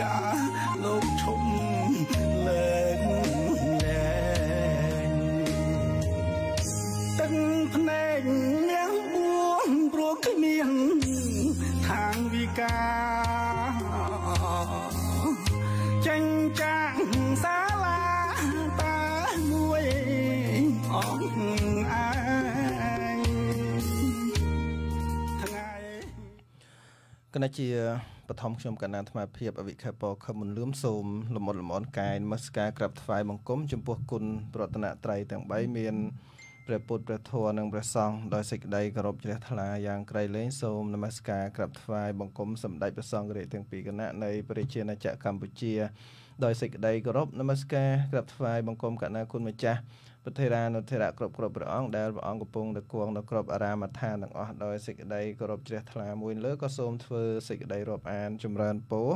ការលោកឈុំលែងលែងទឹកភ្នែកអ្នកបួងព្រោះគ្មានខាងវិការ ចេញចាក់សាលាតាមួយអងអាយថ្ងៃគណៈជាបឋមខ្ញុំកណ្ណាអាត្មាភាពអវិខពខមុនលឿមសូមលំមុតលំអនកាយនមស្ការក្រាបថ្វាយបង្គំចំពោះគុណប្រតនត្រ័យទាំង3មានព្រះពុទ្ធព្រះធម៌និងព្រះសង្ឃដោយសេចក្តីគោរពជ្រះថ្លាយ៉ាងក្រៃលែងសូមនមស្ការក្រាបថ្វាយបង្គំសម្តេចព្រះសង្ឃរាជទាំងពីរគណៈនៃព្រះជាណាចក្រកម្ពុជាដោយសេចក្តីគោរពនមស្ការក្រាបថ្វាយបង្គំកណ្ណាគុណម្ចាស់ព្រះថេរានុថេរៈគ្រប់គ្រប់ព្រះអង្គដែលព្រះអង្គកំពុងតែគង់នៅគ្រប់អារាមដ្ឋានទាំងអស់ដោយសេចក្តីគោរពជ្រះថ្លាមួយលើក៏សូមធ្វើសេចក្តីរាប់អានចម្រើនពរ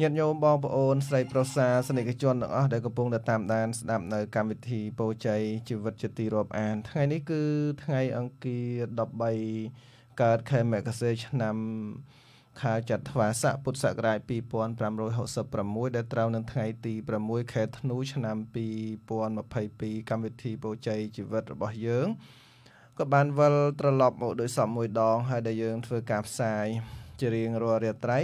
ញាតិញោមបងប្អូនស្រីប្រុសសាសនិកជនទាំងអស់ដែលកំពុងតែតាមដានស្ដាប់នៅកម្មវិធីពោជ័យជីវិតជាទីរាប់អានថ្ងៃនេះគឺថ្ងៃអង្គារ13កើតខែមករាឆ្នាំ2023ខែចត្វាស័កពុទ្ធសករាជ2566ដែលត្រូវនឹងថ្ងៃទី6ខែធ្នូឆ្នាំ2022កម្មវិធីពរជ័យជីវិតរបស់យើងក៏បានវិលត្រឡប់មកដោយសពមួយដង ហើយដែលយើង ធ្វើការផ្សាយ ជារៀងរាល់រាត្រី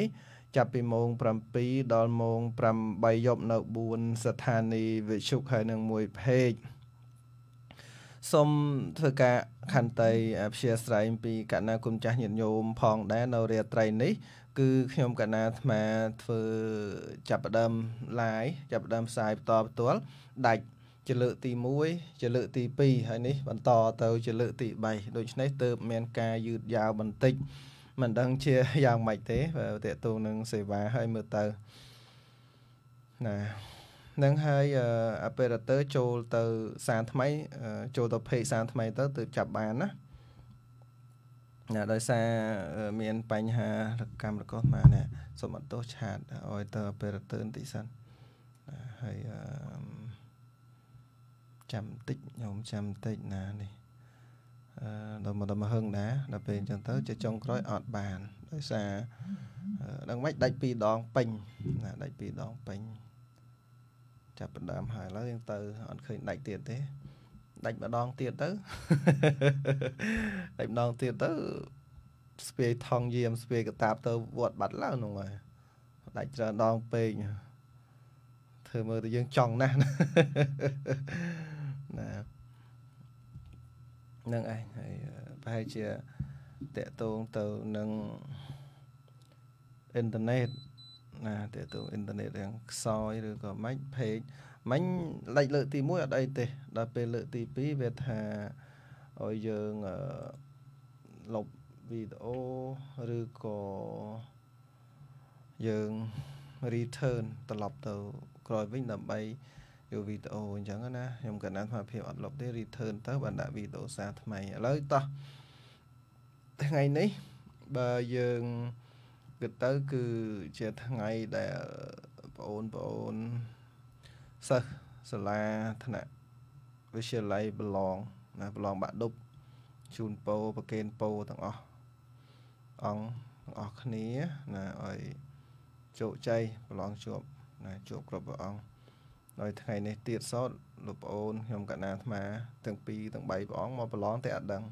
ចាប់ពីម៉ោង7ដល់ម៉ោង8យប់នៅ4ស្ថានីយ៍វិទ្យុហើយនឹងមួយ page សូមធ្វើការខន្តីព្យាស្រ័យអំពីកណាគុណចាស់ញាតិញោមផងដែរនៅរាត្រីនេះគឺខ្ញុំកណាអាត្មាធ្វើចាប់ដើម live ចាប់ដើមផ្សាយបន្តផ្ទាល់ដាច់ជាលើកទី1ជាលើកទី2ហើយនេះបន្តទៅជាលើកទី3ដូច្នេះទើបមានការយឺតយ៉ាវបន្តិចមិនដឹងជាយ៉ាងម៉េចទេតើតទៅនឹងសេវាហើយមើលទៅណានឹងហើយអេប៉េរ៉ាទ័រចូលទៅសារថ្មីចូលទៅ page សារថ្មី ទៅទើបចាប់បានណាណាដោយសារមានបញ្ហារកម្មរកោសមកណាសូមអត់ទោសឆាតឲ្យទៅអេប៉េរ៉ាទ័របន្តិចសិនហើយចាំបន្តិចខ្ញុំចាំបន្តិចណានេះអឺដល់មកដល់មកហឹងដែរដល់ពេលអញ្ចឹងទៅជាចុងក្រោយអត់បានដោយសារដឹងមិនដាច់ពីរដងពេញណាដាច់ពីរដងពេញចាប់បណ្ដើមហើយឥឡូវយើងទៅអត់ឃើញដាច់ទៀតទេដាច់ម្ដងទៀតទៅដាច់ម្ដងទៀតទៅស្ពាយថងយាមស្ពាយកតាបទៅវត្តបាត់ឡើងហ្នឹងហើយដាច់ច្រើនដងពេកធ្វើមើលទៅយើងចង់ណាស់ណានឹងឯងហើយប្រហែលជាតកតងទៅនឹងអ៊ីនធឺណិតណាតើទូអ៊ីនធឺណិតរឿងខ្សោយឬក៏ម៉េចเพจមិញលេចលើកទី1អត់អីទេដល់ពេលលើកទី2វាថាឲ្យយើងលុបវីដេអូឬក៏យើង return ត្រឡប់ទៅ ក្រោយវិញដើម្បីយកវីដេអូអញ្ចឹងណាខ្ញុំកណ្ដាលថាភាពអត់លុបទេ return ទៅបានដាក់វីដេអូសារថ្មីឥឡូវតោះថ្ងៃនេះបើយើងគិតទៅគឺជាថ្ងៃដែលបងអូនបងអូនសិស្សសាលាថ្នាក់វិទ្យាល័យប្រឡងណាប្រឡងបាក់ឌុបជូនពោប្រកេនពោទាំងអស់អង្គទាំងអស់គ្នាណាឲ្យជោគជ័យប្រឡងជាប់ណាជាប់គ្រប់ព្រះអង្គដោយថ្ងៃនេះទៀតសោតលោកប្អូនខ្ញុំកណាអាត្មាទាំងពីរទាំងបីព្រះអង្គមកប្រឡងតែអត់ដឹង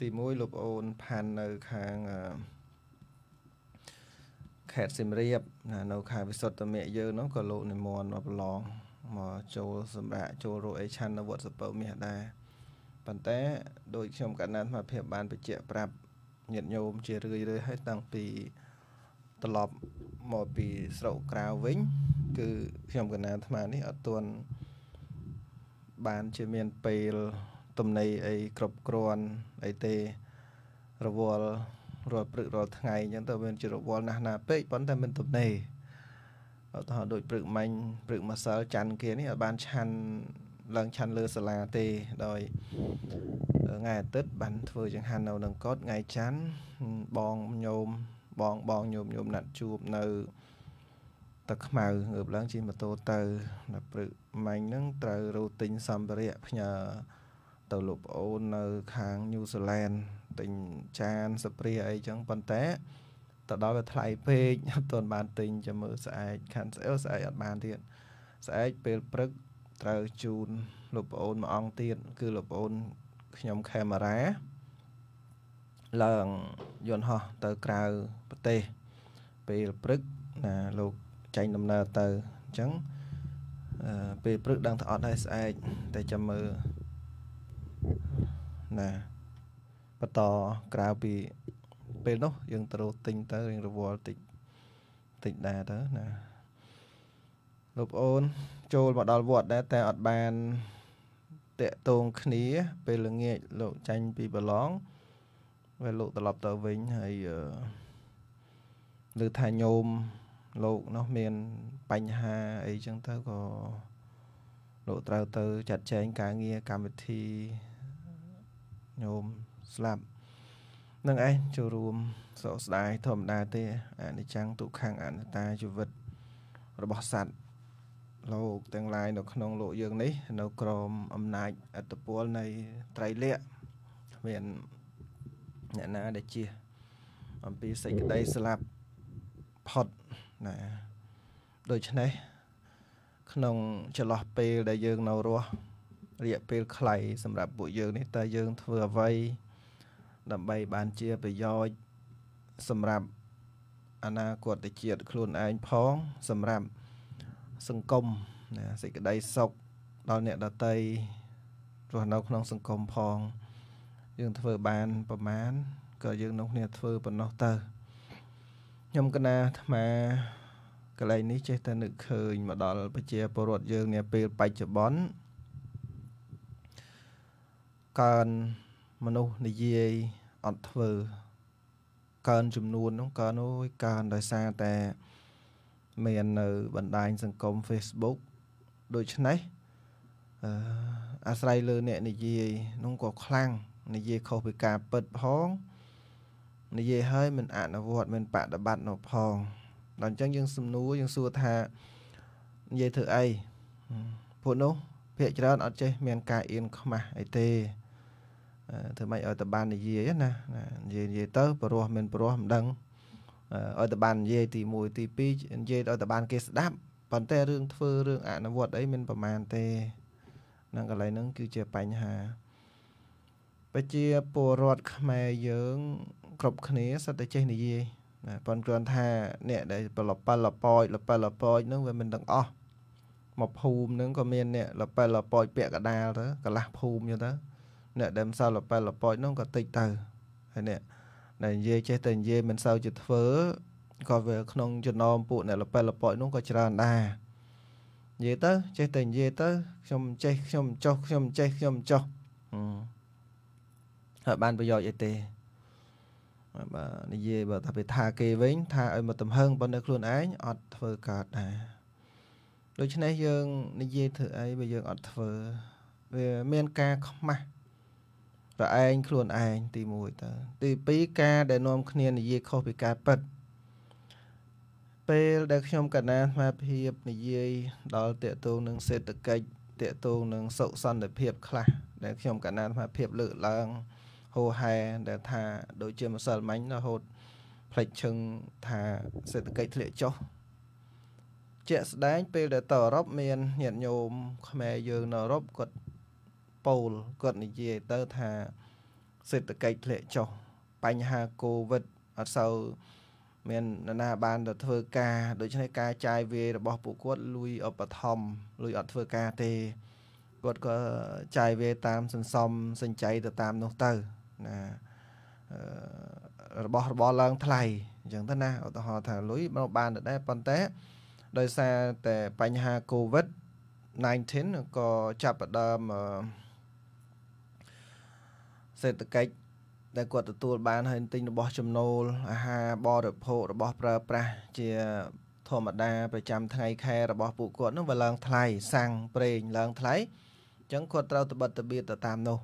ទី1លោកប្អូនផាន់នៅខាងអឺខេត្តសៀមរាបណានៅខេត្តវិសុទ្ធមៈយើងនោះក៏លោកនិមន្តមកប្រឡងមកចូលសម្រាប់ចូលរកអេឆាននៅវត្តសពៅមាសដែរប៉ុន្តែដោយខ្ញុំកណ្ដាលសមភាពបានបញ្ជាក់ប្រាប់ញាតិញោមជារឿយរឿយហើយតាំងពីត្រឡប់មកពីស្រុកក្រៅវិញគឺខ្ញុំកណ្ដាលអាត្មានេះអត់ទាន់បានជាមានពេល ទំនេរអីគ្រប់គ្រាន់អីទេរវល់រាល់ព្រឹករាល់ថ្ងៃអញ្ចឹងទៅវាជារវល់ណាស់ណាពេកប៉ុន្តែមិនទំនេរអត់ថាដូចព្រឹកមិញព្រឹកម្សិលច័ន្ទគេនេះអត់បានឆាន់ឡើងឆាន់លើសាលាទេដោយថ្ងៃអាទិត្យបានធ្វើចង្ហាន់នៅនឹងកត់ថ្ងៃច័ន្ទបងញោមបងបងញោមញោមណាត់ជួបនៅ ទឹកខ្មៅងើបឡើងជិះម៉ូតូទៅដល់ព្រឹកម៉ាញ់ហ្នឹងត្រូវរੂទិញសម្ភារៈផ្ញើទៅលោកប្អូននៅខាងញូហ្សេឡង់ទិញចានស្ព្រាអីចឹងប៉ុន្តែទៅដល់វាថ្លៃពេកអត់ទាន់បានទិញចាំមើលស្អែកខាន់ស្អិលស្អែកអត់បានទៀតស្អែកពេលព្រឹកត្រូវជូនលោកប្អូនមួយអង្គទៀតគឺលោកប្អូនខ្ញុំកាមេរ៉ាឡើងយន្តហោះទៅក្រៅប្រទេស ពេលព្រឹកណាលោកចាញ់ដំណើរទៅអញ្ចឹងពេលព្រឹកដឹងថាអត់ហើយស្អែកតែចាំមើលណាបន្តក្រៅពីពេលនោះយើង ត្រូវទិញទៅរៀងរវល់តិចតិចដែរទៅណាលោកអូន ចូលមកដល់វត្តដែរតែអត់បានតាក់ទងគ្នា ពេលល្ងាចលោកចាញ់ពីប្រឡងពេលលោកត្រឡប់ទៅវិញហើយលើថាញោមលោកនោះមានបញ្ហាអីចឹងទៅក៏លោកត្រូវទៅ ចាត់ចែងការងារកម្មវិធីញោមស្លាប់នឹងឯងចូលរួមសោកស្ដាយធម្មតាទេអនិច្ចំទុក្ខអនត្តាជីវិតរបស់សត្វលោកទាំងឡាយនៅក្នុងលោកយើងនេះនៅក្រោមអំណាចអត្តពលនៃត្រៃលក្ខមានអ្នកណាដែលជាអំពីសេចក្តីស្លាប់ផុតណា ដូច្នេះក្នុងចន្លោះពេលដែលយើង នៅរស់រយៈពេល ខ្លីសម្រាប់ពួកយើងនេះតើយើង ធ្វើអ្វីដើម្បីបានជាប្រយោជន៍សម្រាប់អនាគតជាតិខ្លួនឯងផងសម្រាប់សង្គមណាសេចក្តីសុខដល់អ្នកដតីរស់នៅក្នុងសង្គមផង យើងធ្វើបានប្រមាណក៏យើងនោះគ្នាធ្វើប៉ុណ្ណោះទៅខ្ញុំកណាអាត្មាកន្លែងនេះចេះតែនឹកឃើញមកដល់ប្រជាពលរដ្ឋយើងនាពេលបច្ចុប្បន្នកើនមនុស្សនិយាយអត់ធ្វើកើនចំនួននោះកើនអូយកើនដោយសារតែមាននៅបណ្ដាញសង្គម Facebook ដូច្នេះអឺអាស្រ័យលើ អ្នកនិយាយនោះក៏ខ្លាំងនិយាយខុសពីការពិតផងនិយាយហើយមិនអនុវត្តមិនបដិបត្តិនោះផង ដល់អញ្ចឹងយើងសំណួរយើងសួរថានិយាយធ្វើអីពួកនោះភាកច្រើនអត់ចេះមានការអៀនខ្មាស់អីទេធ្វើម៉េចឲ្យតបាននិយាយណានិយាយនិយាយទៅព្រោះមិនព្រោះមិនដឹងឲ្យតបាននិយាយទី1ទី2និយាយឲ្យតបានគេស្ដាប់ប៉ុន្តែរឿងធ្វើរឿងអនុវត្តអីមានប្រមាណទេនឹងកន្លែងហ្នឹងគឺជាបញ្ហាប្រជាពលរដ្ឋខ្មែរយើងគ្រប់គ្នាសិតតែចេះនិយាយណាប៉ុន្តែគ្រាន់ថា អ្នកដែលបលបលប៉ោចលបលប៉ោចហ្នឹងវាមិនទាំងអស់មកភូមិហ្នឹងក៏មានអ្នក លបលប៉ោចពាក់កដាលទៅកន្លះភូមិយល់ទៅអ្នកដែលមិនសូវលប៉ែលប៉ោចនោះក៏តិចទៅហើយអ្នកដែលនិយាយចេះតែនិយាយមិនសូវជាធ្វើក៏វា ក្នុងចំណោមពួកអ្នកលប៉ែលប៉ោចនោះក៏ច្រើនដែរនិយាយទៅចេះតែនិយាយទៅខ្ញុំចេះខ្ញុំចុះខ្ញុំចេះខ្ញុំចុះហើយបានប្រយោជន៍អីទេបាទនិយាយបើថាពេលថាគេវិញថាឲ្យមកទំហឹងប៉ុន្តែខ្លួនឯងអត់ធ្វើកើតដែរដូច្នេះយើងនិយាយធ្វើអីបើយើងអត់ធ្វើវាមានការខ្មាស់ប្រឯងខ្លួនឯងទី1តើទី2ការដែលនាំគ្នានិយាយខុសពីការពិតពេលដែលខ្ញុំកណាស្មារភាពនិយាយដល់តកតងនឹង សេដ្ឋកិច្ចតកតងនឹងសុខសន្តិភាពខ្លះដែលខ្ញុំកណាស្មារភាពលើកឡើងហូហែដែលថាដូចជាម្សិលមិញរហូត ផ្លេចឈឹងថាសេដ្ឋកិច្ចធ្លាក់ចុះជាក់ស្ដែងពេលដែលទៅអឺរ៉ុបមានញាតិញោមខ្មែរយើង នៅអឺរ៉ុបគាត់ប៉ូលគាត់និយាយទៅថាសេដ្ឋកិច្ចធ្លាក់ចុះ បញ្ហាកូវីដអត់សូវមាននរណាបានទៅធ្វើការ ដូច្នេះការចាយវាយរបស់ពួកគាត់លួយឧបត្ថម្ភលួយអត់ធ្វើការទេគាត់ក៏ចាយវាយតាមសន្សំសញ្ចៃទៅតាមនោះទៅណារបស់របរឡើងថ្លៃអញ្ចឹងទៅណាឧទាហរណ៍ថាលុយមកបានដដែលប៉ុន្តែដោយសារតែបញ្ហា COVID 19ក៏ចាប់ផ្ដើមអឺសេដ្ឋកិច្ចដែលគាត់ទទួលបានហើយទិញរបស់ចំណូល អាហារបរិភោគរបស់ប្រើប្រាស់ជាធម្មតាប្រចាំថ្ងៃខែរបស់ពួកគាត់នោះវាឡើងថ្លៃសាំងប្រេងឡើងថ្លៃអញ្ចឹងគាត់ត្រូវត្បិតត្បៀតទៅតាមនោះ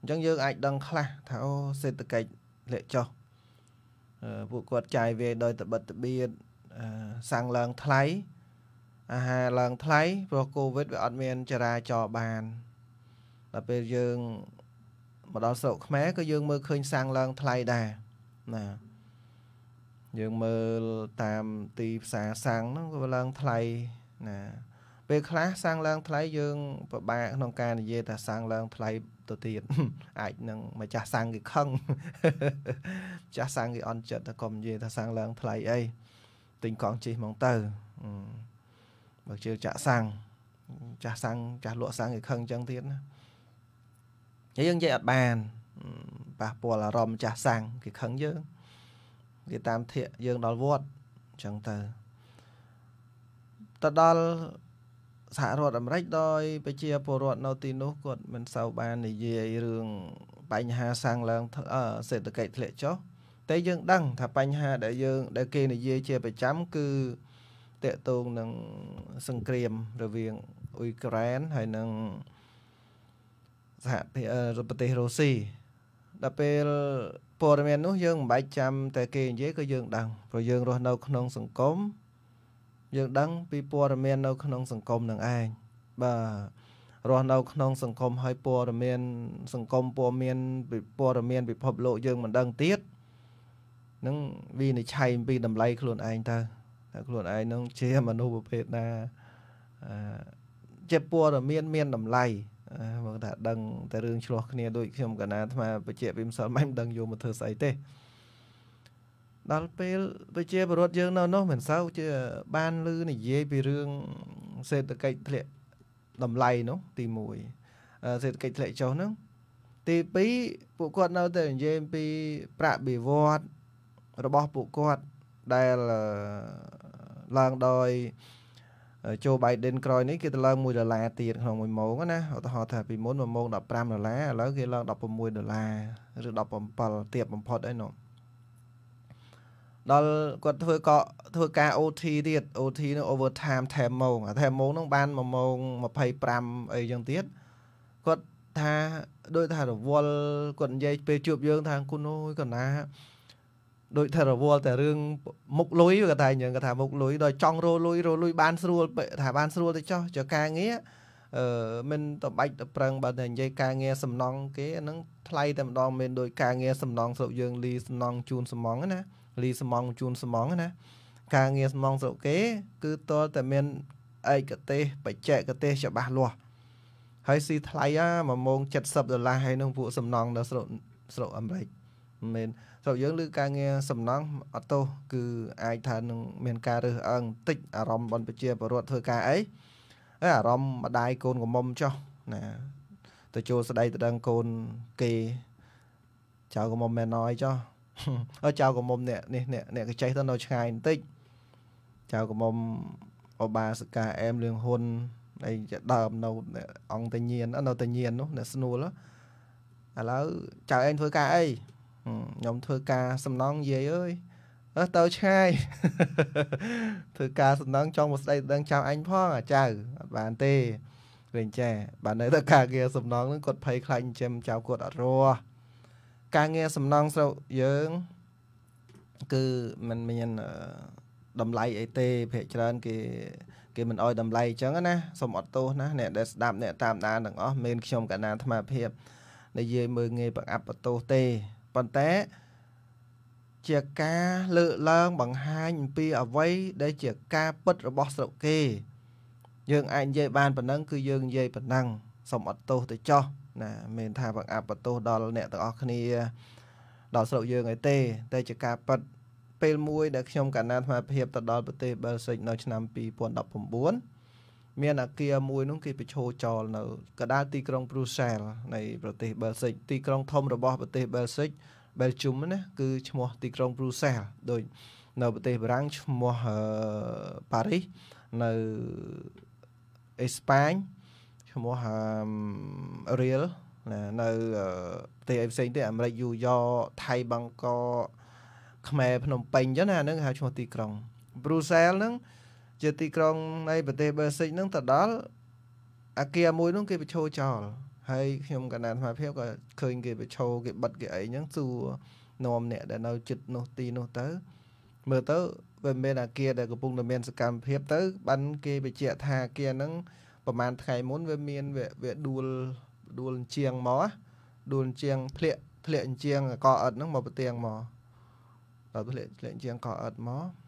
អញ្ចឹងយើងអាចដឹងខ្លះថាអូសេដ្ឋកិច្ចលាក់ចុះពួកគាត់ចាយវាយដោយត្បិតត្បៀតសាំងឡើងថ្លៃអាហារឡើងថ្លៃព្រោះកូវីដវាអត់មានចរាចរណ៍បានដល់ពេលយើងមកដល់ស្រុកខ្មែរក៏យើងមើលឃើញសាំងឡើង ថ្លៃដែរណាយើងមើលតាមទីផ្សារសាំងហ្នឹងវាឡើងថ្លៃណាពេលខ្លះសាំងឡើងថ្លៃយើងពិបាកក្នុងការនិយាយថាសាំងឡើងថ្លៃទៅទៀតអាចនឹងម្ចាស់សាំងគេខឹងម្ចាស់សាំងគេអន់ចិត្តតែកុំនិយាយថាសាំងឡើងថ្លៃអីទិញកង់ជិះមកទៅ បើជឿចាក់សាំងចាស់សាំងចាស់លក់សាំងគេខឹងអញ្ចឹងទៀតណាហើយយើងនិយាយអត់បានប៉ះពាល់អារម្មណ៍ចាស់សាំងគេខឹងយើងគេតាមធាកយើងដល់វត្តអញ្ចឹងទៅទៅដល់សហរដ្ឋអាមេរិកដោយប្រជាពលរដ្ឋនៅ ទីនោះគាត់មិនសូវបាននិយាយរឿងបញ្ហាសាំងឡើងសេដ្ឋកិច្ចធ្លាក់ចុះតែយើងដឹងថាបញ្ហាដែលយើង ដែលគេនិយាយជាប្រចាំគឺតកតងនឹងសង្គ្រាមរវាងអ៊ុយក្រែនហើយនឹងសហប្រទេសរុស្ស៊ីដល់ពេលព័ត៌មាននោះយើងមិនបាច់ចាំតែគេនិយាយគឺយើង ដឹងព្រោះយើងរស់នៅក្នុង សង្គមយើងដឹង ពីព័ត៌មាននៅក្នុង សង្គមនឹងឯងបាទរស់នៅ ក្នុងសង្គមហើយព័ត៌មានសង្គមព័ត៌មានព័ត៌មានពិភពលោកយើងមិនដឹងទៀតនឹងវិនិច្ឆ័យអំពីតម្លៃ ខ្លួនឯងទៅថាខ្លួនឯងនឹងជាមនុស្សប្រភេទណាជាព័ត៌មានមានតម្លៃមកថាដឹងតែរឿងឆ្លោះគ្នាដូចខ្ញុំកណាអាត្មាបជាវិមសិលមិនដឹងយកមកធ្វើស្អីទេដល់ពេលប្រជាពលរដ្ឋយើងនៅនោះមិនសូវជាបានឮនិយាយពីរឿងសេដ្ឋកិច្ចធ្លាក់តម្លៃនោះទី1សេដ្ឋកិច្ចធ្លាក់ចុះនោះទី2ពួកគាត់នៅតែនិយាយពីប្រាក់បៀវត្សរបស់ពួកគាត់ដែលឡើងដោយโจไบเดนក្រោយនេះគេទៅឡើង1ដុល្លារទៀតក្នុង1ម៉ោងណាឧទាហរណ៍ថាពីមុន1ម៉ោង15ដុល្លារឥឡូវគេឡើង16ដុល្លារឬ17ទៀតបំផុតអីនោះដល់គាត់ធ្វើកធ្វើការ OT ទៀត OT នឹង overtime time ម៉ោងអា time ម៉ោងនឹងបាន1ម៉ោង25អីចឹងទៀតគាត់ថាដូចថារវល់គាត់និយាយពេលជួបយើងថាគុណអើយកណ្ណាដូចថារវល់តែរឿងមុខលុយគាត់ថាអញ្ចឹងគាត់ថាមុខលុយដល់ចង់រលុយរលុយបាន ស្រួលថាបានស្រួលទៅចោះចើការងារអឺមិនតបាច់ទៅប្រឹងបើតែនិយាយការងារសំណងគេអាហ្នឹងថ្លៃតែម្ដងមិនដូចការងារសំណងស្រុកយើង លីសំណងជូនសំងណាលីសំងជូនសំងណា ការងារសំងស្រុកគេ គឺតលតែមានឯកទេសបច្ចេកទេសច្បាស់លាស់ហើយស៊ីថ្លៃមួយម៉ោង70ដុល្លារហើយនឹងពួកសំណងដល់ស្រុកស្រុកអាមេរិកមែនសម្រាប់យើងលើការងារសំណង់អត់ទោសគឺអាចថានឹងមានការរើសអើងតិចអារម្មណ៍បនប្រជាពលរដ្ឋធ្វើការអីហើយអារម្មណ៍ម្ដាយកូនកំមុំចោះណាទៅចូលស្ដីទៅដឹងកូនគេចៅកំមុំមែនអយចោះអើចៅកំមុំអ្នកនេះអ្នកអ្នកកចេះទៅនៅឆ្ងាយបន្តិចចៅកំមុំអបាសកាអែមលឿងហ៊ុនអីជាដើមនៅអង្គតញៀននៅតញៀននោះអ្នកស្នួលឥឡូវចៅឯងធ្វើការអីខ្ញុំធ្វើការសំណងយាយអើយអើទៅឆ្ងាយធ្វើការសំណងចង់មកស្ដីដឹងចៅអញផងអាចៅអត់បានទេវិញចាបើនៅតែការងារសំណងនឹងគាត់ភ័យខ្លាចចិញ្ចឹមចៅគាត់អត់រស់ការងារសំណងស្រុកយើង គឺมันមានតម្លៃអីទេភាគច្រើនគេគេមិនអោយតម្លៃអញ្ចឹងណាសូមអត់ទោសណាអ្នកដែលស្ដាប់អ្នកតាមដានទាំងអស់មិនខ្ញុំកណ្ណាអាត្មាភាពនិយាយមើងងាយបង្អាប់បន្ទោសទេប៉ុន្តែជាការលើកឡើងបង្ហាញអំពីអ្វីដែលជាការពិតរបស់ស្រុកគេ យើង អាចនិយាយបានប៉ុណ្ណឹងគឺយើងនិយាយប៉ុណ្ណឹងសូមអត់ទោសទៅចោះណាមិនថាបង្អាប់បន្ទោសដល់អ្នកទាំងអស់គ្នាដល់ស្រុកយើងអីទេតែជាការពិត ពេលមួយដែលខ្ញុំកណ្ណាអាត្មាភាពទៅដល់ប្រទេសបែលហ្សិកនៅឆ្នាំ2019មានអាគារមួយនោះគេបញ្ឈរចោលនៅកណ្ដាលទីក្រុងព្រូសែលនៃប្រទេសបែលស៊ិកទីក្រុងធំរបស់ប្រទេសបែលស៊ិកបែលជុំណាគឺឈ្មោះទីក្រុងព្រូសែលដូចនៅប្រទេស បារាំងឈ្មោះប៉ារីសនៅអេស្ប៉ាញឈ្មោះរៀលនៅប្រទេសផ្សេងទៀតអាមេរិកយូយ៉កថៃបង់កកខ្មែរភ្នំពេញអញ្ចឹងណាហ្នឹងគេហៅឈ្មោះទីក្រុងព្រូសែលហ្នឹងជាទីក្រុងនៃប្រទេសបឺស៊ិកនឹងទៅដល់អាគារមួយនោះគេបញ្ឈរចោលហើយខ្ញុំកណានស្មារតីក៏ឃើញគេបញ្ឈរគេបិទគេអីហ្នឹងសួរនាំអ្នកដែលនៅចិត្តនោះទីនោះទៅមើលទៅវាមានអាគារដែលកំពុងតែមានសកម្មភាពទៅបានគេបញ្ជាក់ថាអាគារហ្នឹងប្រហែលថ្ងៃមុនវាមានវាដួលដួលជាងមកដួលជាងធ្លាក់ធ្លាក់ជាងកអត់ហ្នឹងមកប្រទៀងមកដល់ធ្លាក់ធ្លាក់ជាងកអត់មក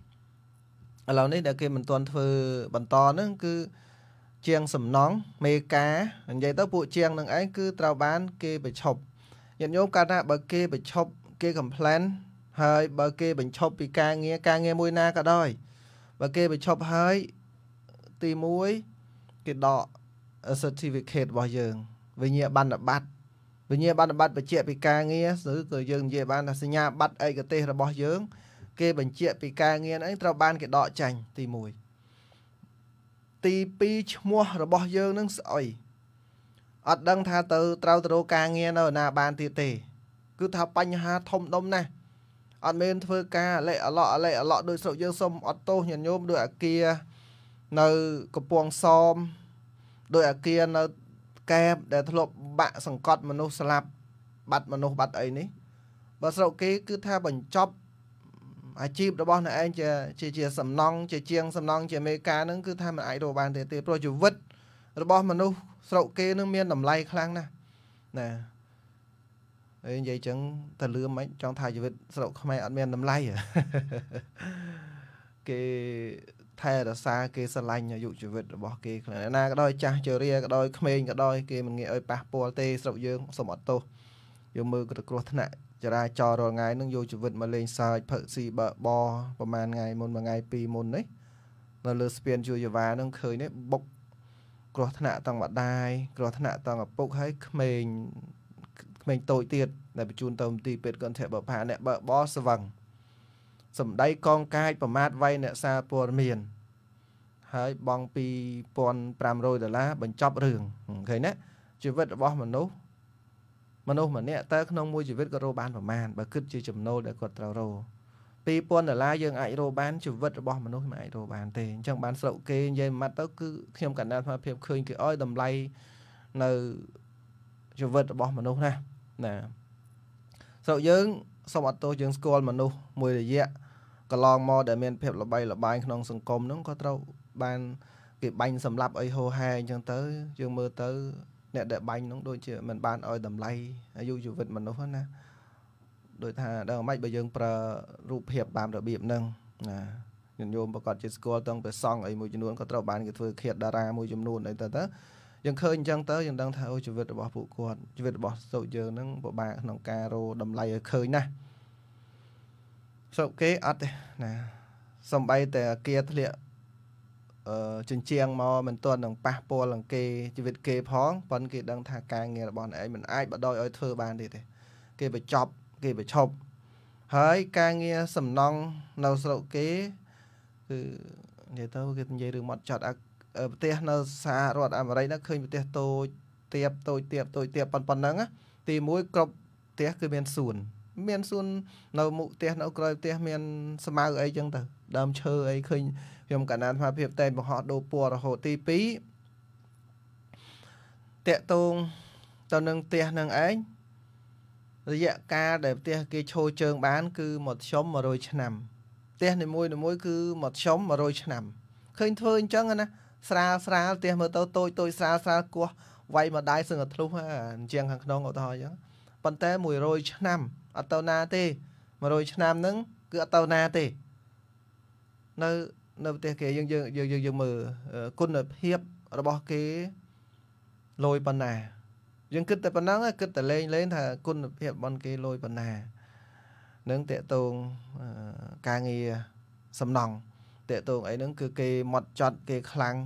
ឥឡូវនេះដែលគេមិនទាន់ធ្វើបន្តហ្នឹងគឺជាងសំណងមេការនិយាយទៅពួកជាងនឹងឯងគឺត្រូវបាន គេបញ្ឈប់ញាតិញោមកាលណាបើគេបញ្ឈប់គេ complain ហើយ បើគេបញ្ឈប់ពីការងារការងារមួយណាក៏ដោយបើគេបញ្ឈប់ហើយទី1គេដក certificate របស់យើងវិញ្ញាបនបត្រវិញ្ញាបនបត្របញ្ជាក់ពីការងារឬក៏យើងនិយាយបានថាសញ្ញាបត្រឯកទេសរបស់យើងគេបញ្ជាក់ពីការងារហ្នឹងត្រូវបានគេដកចាញ់ទី1ទី2ឈ្មោះរបស់យើងនឹងស្អុយអត់ដឹងថាទៅត្រូវទៅរកការងារនៅណាបានទៀតទេ គឺថាបញ្ហាធំដុំណាស់អត់មានធ្វើការអលេអឡោអលេអឡោដោយស្រុកយើងសុំអត់ទោសញញោមដោយអាគារនៅកំពង់សោមដោយអាគារនៅកែបដែលធ្លាប់បាក់សង្កត់មនុស្សស្លាប់បាត់មនុស្សបាត់អីនេះ បើស្រុកគេ គឺថាបញ្ចប់អាជីពរបស់អ្នកឯងជាជាជាសំណង់ជាជាងសំណង់ជាមេការនឹងគឺថាមិនអាចរកបានទេទេព្រោះជីវិតរបស់មនុស្សស្រុកគេនឹងមានតម្លៃខ្លាំងណាស់ណាអីនិយាយចឹងតើលឿមមិនចង់ថាជីវិតស្រុកខ្មែរអត់មានតម្លៃគេថែរក្សាគេស្រឡាញ់អាយុជីវិតរបស់គេខ្លាំងណាក៏ដោយចាស់ជរាក៏ដោយក្មេងក៏ដោយគេមិនងាយឲ្យប៉ះពាល់ទេស្រុកយើងសូមអត់ទោសយើងមើលគ្រោះថ្នាក់ចរាចររាល់ថ្ងៃនឹងយកជីវិតមកលេងសើចផឹកស៊ីបើបប្រហែលថ្ងៃមុនមួយថ្ងៃ ពីរមុននេះនៅលើស្ពានយូយាវ៉ានឹងឃើញនេះបុកគ្រោះថ្នាក់ទាំងម្ដាយគ្រោះថ្នាក់ទាំងឪពុកហើយក្មេងក្មេងតូចទៀតដែលបញ្ជូនទៅមន្ទីរពេទ្យកន្ធបុប្ផាអ្នកបើបស្វឹងសម្ដីកងកាចប្រមាថវាយអ្នកសារព័ត៌មានហើយបង់2500ដុល្លារបញ្ចប់រឿងឃើញណាជីវិតរបស់មនុស្សមនុស្សម្នាក់តើក្នុងមួយជីវិតគាត់រកបានប្រមាណបើគិតជាចំណូលដែលគាត់ត្រូវរក2000ដុល្លារយើងអាចរកបានជីវិតរបស់មនុស្សមិនអាចរកបានទេអញ្ចឹងបានស្រុកគេនិយាយមកទៅគឺខ្ញុំកណ្ដាលស្មារតីឃើញគេឲ្យតម្លៃនៅជីវិតរបស់មនុស្សណាណាស្រុកយើងសូមអត់ទោសយើងស្គាល់មនុស្សមួយរយៈកន្លងមកដែលមានភាពល្បីល្បាញក្នុងសង្គមហ្នឹងក៏ត្រូវបានគេបាញ់សម្លាប់អីហោហែអញ្ចឹងទៅយើងមើលទៅអ្នកដែលបាញ់នោះដូចជាមិនបានឲ្យតម្លៃអាយុជីវិតមនុស្សណាដូចថាដឹងមិនបើយើង ប្រើរូបភាពតាមរបៀបហ្នឹងណាញញោមប្រកាសជាស្គាល់ទាំងព្រះសង្ឃអីមួយចំនួនក៏ត្រូវបានគេធ្វើឃាតតារាមួយចំនួនអីទៅទៅយើងឃើញអញ្ចឹងទៅយើងដឹងថាអូជីវិតរបស់ពួកគាត់ជីវិតរបស់សូចយើងហ្នឹងពិបាកក្នុងការរោតម្លៃឲ្យឃើញណាស្រុកគេអត់ទេណាសំបីតែគាធ្លាក់ជញ្ជាំងមកមិនទាន់នឹងប៉ះពាល់នឹងគេជីវិតគេ ផងប៉ុន្តែគេដឹងថាការងាររបស់ឯងមិនអាចបដ ாய் ឲ្យធ្វើបានទេទេ គេបញ្ចប់គេបញ្ឈប់ហើយការងារសំណង់នៅស្រុកគេគឺនិយាយទៅគេនិយាយរឿងមកចាត់ប្រទេសនៅសហរដ្ឋអាមេរិកហ្នឹងឃើញប្រទេសតូចទៀបតូចទៀបតូចទៀបប៉ុណ្ណឹងទី1គ្រប់ផ្ទះគឺមានសួន មានសួននៅមុខផ្ទះនៅក្រោយផ្ទះមានស្មៅអីចឹងទៅដើមឈើអីឃើញខ្ញុំកណ្ដាលស្មារភាពតែបង្ហោះដូរពណ៌រហូតទី2តកតងទៅនឹងផ្ទះនឹងឯងរយៈកាលដែលផ្ទះគេឈោជើងបានគឺមកធ្យម100ឆ្នាំផ្ទះនីមួយៗគឺមកធ្យម100ឆ្នាំឃើញធ្វើអញ្ចឹងណាស្រាលស្រាលផ្ទះមើលទៅតូចតូចស្រាលស្រាលគោះវាយមកដៃសឹងតែធ្លុះអញ្ចឹងខាងក្នុងឧទាហរណ៍អញ្ចឹងប៉ុន្តែ100ឆ្នាំអត់ទៅណាទេ100ឆ្នាំហ្នឹងគឺអត់ទៅណាទេនៅនៅប្រទេសគេយើងយើងយើងយើងមើលគុណភាពរបស់គេលយប៉ុណ្ណាយើងគិតតែប៉ុណ្ណឹងគិតតែលេងលេង ថាគុណភាពរបស់គេលយប៉ុណ្ណា នឹងតកតងការងារសំណង់តកតងអីហ្នឹងគឺគេមត់ចត់គេ ខ្លាំង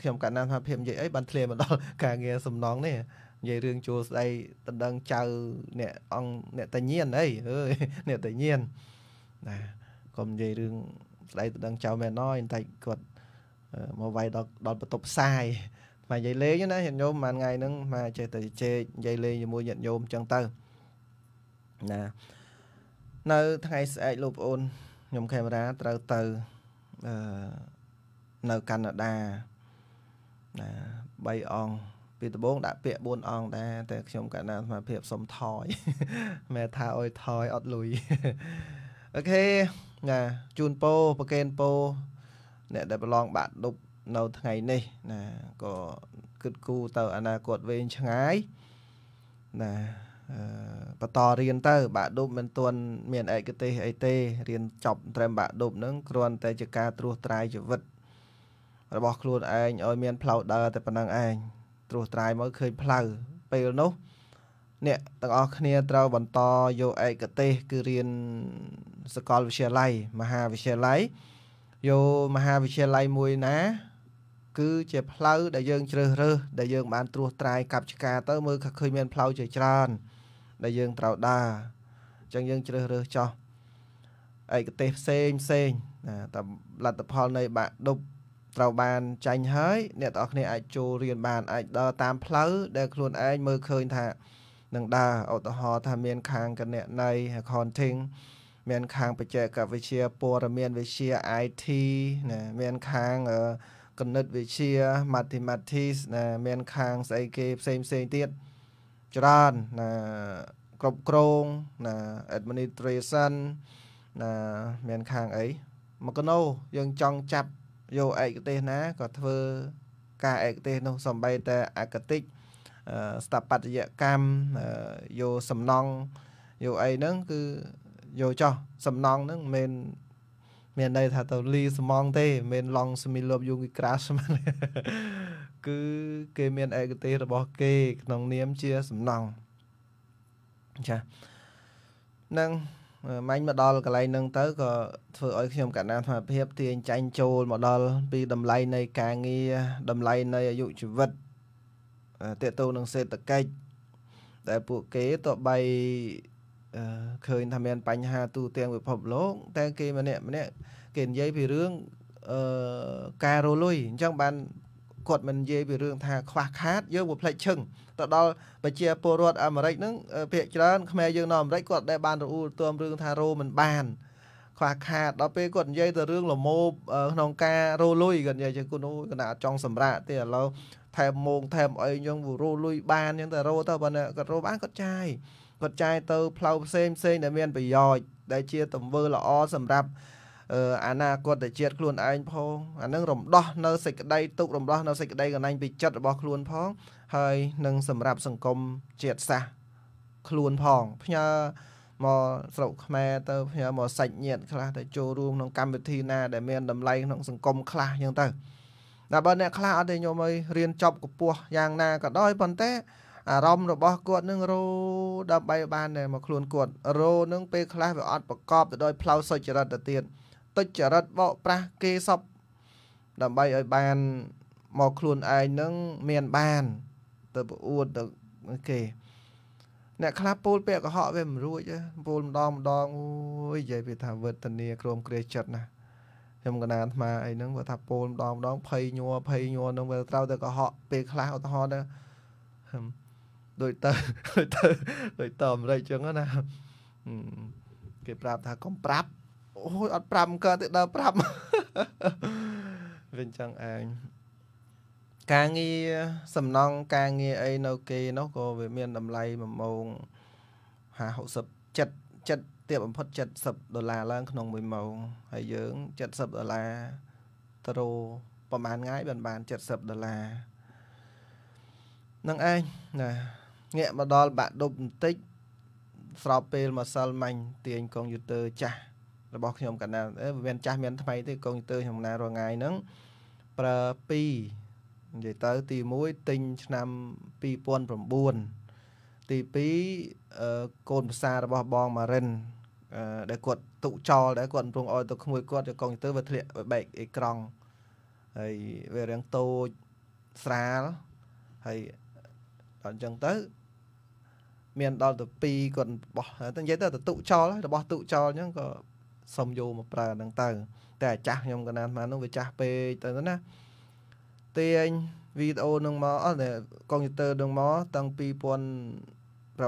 ខ្ញុំកណ្ដាលថាភាពនិយាយអីបានធ្លាយមកដល់ការងារសំណង់នេះនិយាយរឿងជួលស្ដីតដឹងចៅអ្នកអង្គអ្នកតញៀនអីអើយអ្នកតញៀនណាកុំនិយាយរឿងស្ដីទៅដឹងចៅមែនអើយតែគាត់មកវាយដល់ដល់បន្ទប់ផ្សាយតែនិយាយលេងណាញាតិញោមប្រហែលថ្ងៃហ្នឹងមកចេះតែជែកនិយាយលេងជាមួយញាតិញោមអញ្ចឹងទៅណានៅថ្ងៃស្អែកលោកប្អូនខ្ញុំកាមេរ៉ាត្រូវទៅអឺនៅកាណាដាណា3អង្គពីដំបូងដាក់ពាក្យ4អង្គដែរតែខ្ញុំកណ្ដាលសមាភិបសុំថយមែនថាអុយថយអត់លុយអូខេណាជូនពោប្រកេនពោអ្នកដែលប្រឡងបាក់ឌុបនៅថ្ងៃនេះណាក៏គិតគូរទៅអនាគតវែងឆ្ងាយណាបន្តរៀនទៅ បាក់ឌុបមិនទាន់មានឯកទេសអីទេរៀនចប់ត្រឹមបាក់ឌុបហ្នឹងគ្រាន់តែជាការត្រួសត្រាយជីវិតរបស់ខ្លួនឯងឲ្យមានផ្លូវដើរតែប៉ុណ្្នឹងឯងត្រួសត្រាយមកឃើញផ្លូវពេលនោះអ្នកទាំងអស់គ្នាត្រូវបន្តយកឯកទេសគឺរៀនសាកលវិទ្យាល័យមហាវិទ្យាល័យយកមហាវិទ្យាល័យមួយណា គឺជាផ្លូវដែលយើងជ្រើសរើសដែលយើងបានត្រួសត្រាយកាប់ឆ្ការទៅមើលឃើញមានផ្លូវជាច្រើនដែលយើងត្រូវដើរអញ្ចឹងយើងជ្រើសរើសចោះឯកទេសផ្សេងផ្សេងណាតាមលទ្ធផលនៃបាក់ដប់ត្រូវបានចាញ់ហើយ អ្នកទាំងអស់គ្នាអាចចូលរៀនបានអាចដើរតាមផ្លូវដែលខ្លួនឯងមើលឃើញថានឹងដើរឧទាហរណ៍ថាមានខាងកណន័យ accounting មានខាងបច្ចេកវិទ្យាព័ត៌មានវិទ្យា IT ណាមានខាងគណិតវិទ្យា mathematics ណាមានខាងស្អីគេផ្សេងផ្សេងទៀតច្រើនណាគ្រប់គ្រងណា administration ណាមានខាងអីមកកណូយើងចង់ចាប់យកឯកទេសណាក៏ធ្វើការឯកទេសនោះសំបីតែអកតិចស្ថាបត្យកម្មយកសំណង់យកអីហ្នឹងគឺយកចោះសំណង់ហ្នឹងមិនមានន័យថាទៅលីសំងទេមិនឡងសមីលប់យូងក្រាស់មិនគឺគេមានឯកទេសរបស់គេ ក្នុងនាមជាសំណង់ចានឹងម៉ាញ់មកដល់កន្លែងហ្នឹងទៅក៏ធ្វើឲ្យខ្ញុំកណ្ដាលធម្មភាពទាញចាញ់ចូលមកដល់ពីតម្លៃនៃការងារតម្លៃនៃអាយុជីវិតតេតទៅនឹងសេដ្ឋកិច្ចដែលពួកគេតបៃឃើញថាមានបញ្ហាទូទាំងពិភពលោកតែគេម្នាក់ម្នាក់គេនិយាយពីរឿងអឺការរលុយអញ្ចឹងបានគាត់មិននិយាយពីរឿងថាខ្វះខាត យើងវាផ្លេចឈឹងទៅដល់ប្រជាពលរដ្ឋអាមេរិកហ្នឹង ភាគច្រើនខ្មែរយើងនៅអាមេរិកគាត់ដែរបានរអ៊ូរទាំរឿងថារោមិនបានខ្វះខាតដល់ពេលគាត់និយាយទៅរឿងលមោបក្នុងការរលុយគាត់និយាយជាគុណអូយគាត់អត់ចង់សម្រាកទេឥឡូវថែមម៉ោងថែមអីអញ្ចឹងរោលុយបានអញ្ចឹងតែរោទៅបើគាត់រោបានគាត់ចាយគាត់ចាយទៅផ្លូវផ្សេងផ្សេង ដែលមានប្រយោជន៍ដែលជាទង្វើល្អសម្រាប់អាណាគតជាតិខ្លួនឯងផងអានឹងរំដោះនៅសេចក្តីទុករំដោះនៅសេចក្តីកណាញ់ពីចិត្តរបស់ខ្លួនផង ហើយនឹងសម្រាប់ សង្គមជាតិសាសខ្លួនផងផ្ញើមកស្រុកខ្មែរទៅផ្ញើមកសាច់ញាតិខ្លះទៅចូលរួមក្នុងកម្មវិធីណាដែលមានតម្លៃក្នុងសង្គមខ្លះអញ្ចឹងទៅតែបើអ្នកខ្លះអត់ទេញោមអើយរៀនចប់កម្ពស់យ៉ាងណាក៏ដោយប៉ុន្តែអារម្មណ៍របស់គាត់នឹងរោដើម្បីបានមកខ្លួនគាត់រោនឹងពេលខ្លះវាអត់ប្រកបទៅដោយផ្លូវសុចរិតទៅទៀតទុច្ចរិតបោកប្រាស់គេសពដើម្បីឲ្យបានមកខ្លួនឯងនឹងមានបាន ទៅប្រអួតទៅគេអ្នកខ្លះពូលពាក់កុហកវាមិនរួចពូលម្ដងម្ដងអូយនិយាយវាថាវេទនាក្រមគ្រាចិត្តណាស់ខ្ញុំកណាអាត្មាអីហ្នឹងគាត់ថាពោលម្ដងម្ដងភ័យញ័រភ័យញ័រហ្នឹងវាត្រូវតែកុហកពេលខ្លះឧទាហរណ៍ទៅដូចទៅដូចទៅដូចតអាមេរិកចឹងណាគេប្រាប់ថាកុំប្រាប់អូយអត់ប្រាប់កើតទេដល់ប្រាប់វិញចឹងឯងការងារសំណងការងារអីនៅគេនោះក៏វាមានតម្លៃ1ម៉ោង50 60 70ទាបបំផុត70ដុល្លារឡើងក្នុង1ម៉ោងហើយយើង70ដុល្លារទ្រូប្រហែលថ្ងៃបានបាន70ដុល្លារនឹងឯងណាងាកមកដល់បាក់ដប់បន្តិចស្របពេលមកសិលមាញ់ទាញកុំព្យូទ័រចាស់របស់ខ្ញុំកណ្ដាលអេមិនចាស់មានថ្មីទេកុំព្យូទ័រខ្ញុំណារងាយហ្នឹងប្រើ2និយាយទៅ ទី1ទិញឆ្នាំ2009ទី2កូនភាសារបស់បងម៉ារិនដែលគាត់ទុកចោលដែលគាត់កំពុងឲ្យទៅក្មួយគាត់យកកុំព្យូទ័រវាធ្លាក់បែកអេក្រង់ហើយវារាងតូចស្រាលហើយដល់អញ្ចឹងទៅមានដល់ទៅ2គាត់បោះតែនិយាយទៅទុកចោលរបស់ទុកចោលអញ្ចឹងក៏សុំយកមកប្រើហ្នឹងទៅតែអាចាស់ខ្ញុំកណានអានោះវាចាស់ពេកទៅណាទាញវីដេអូនឹងមកអស់តែកុំព្យូទ័រនឹងមកតាំង2000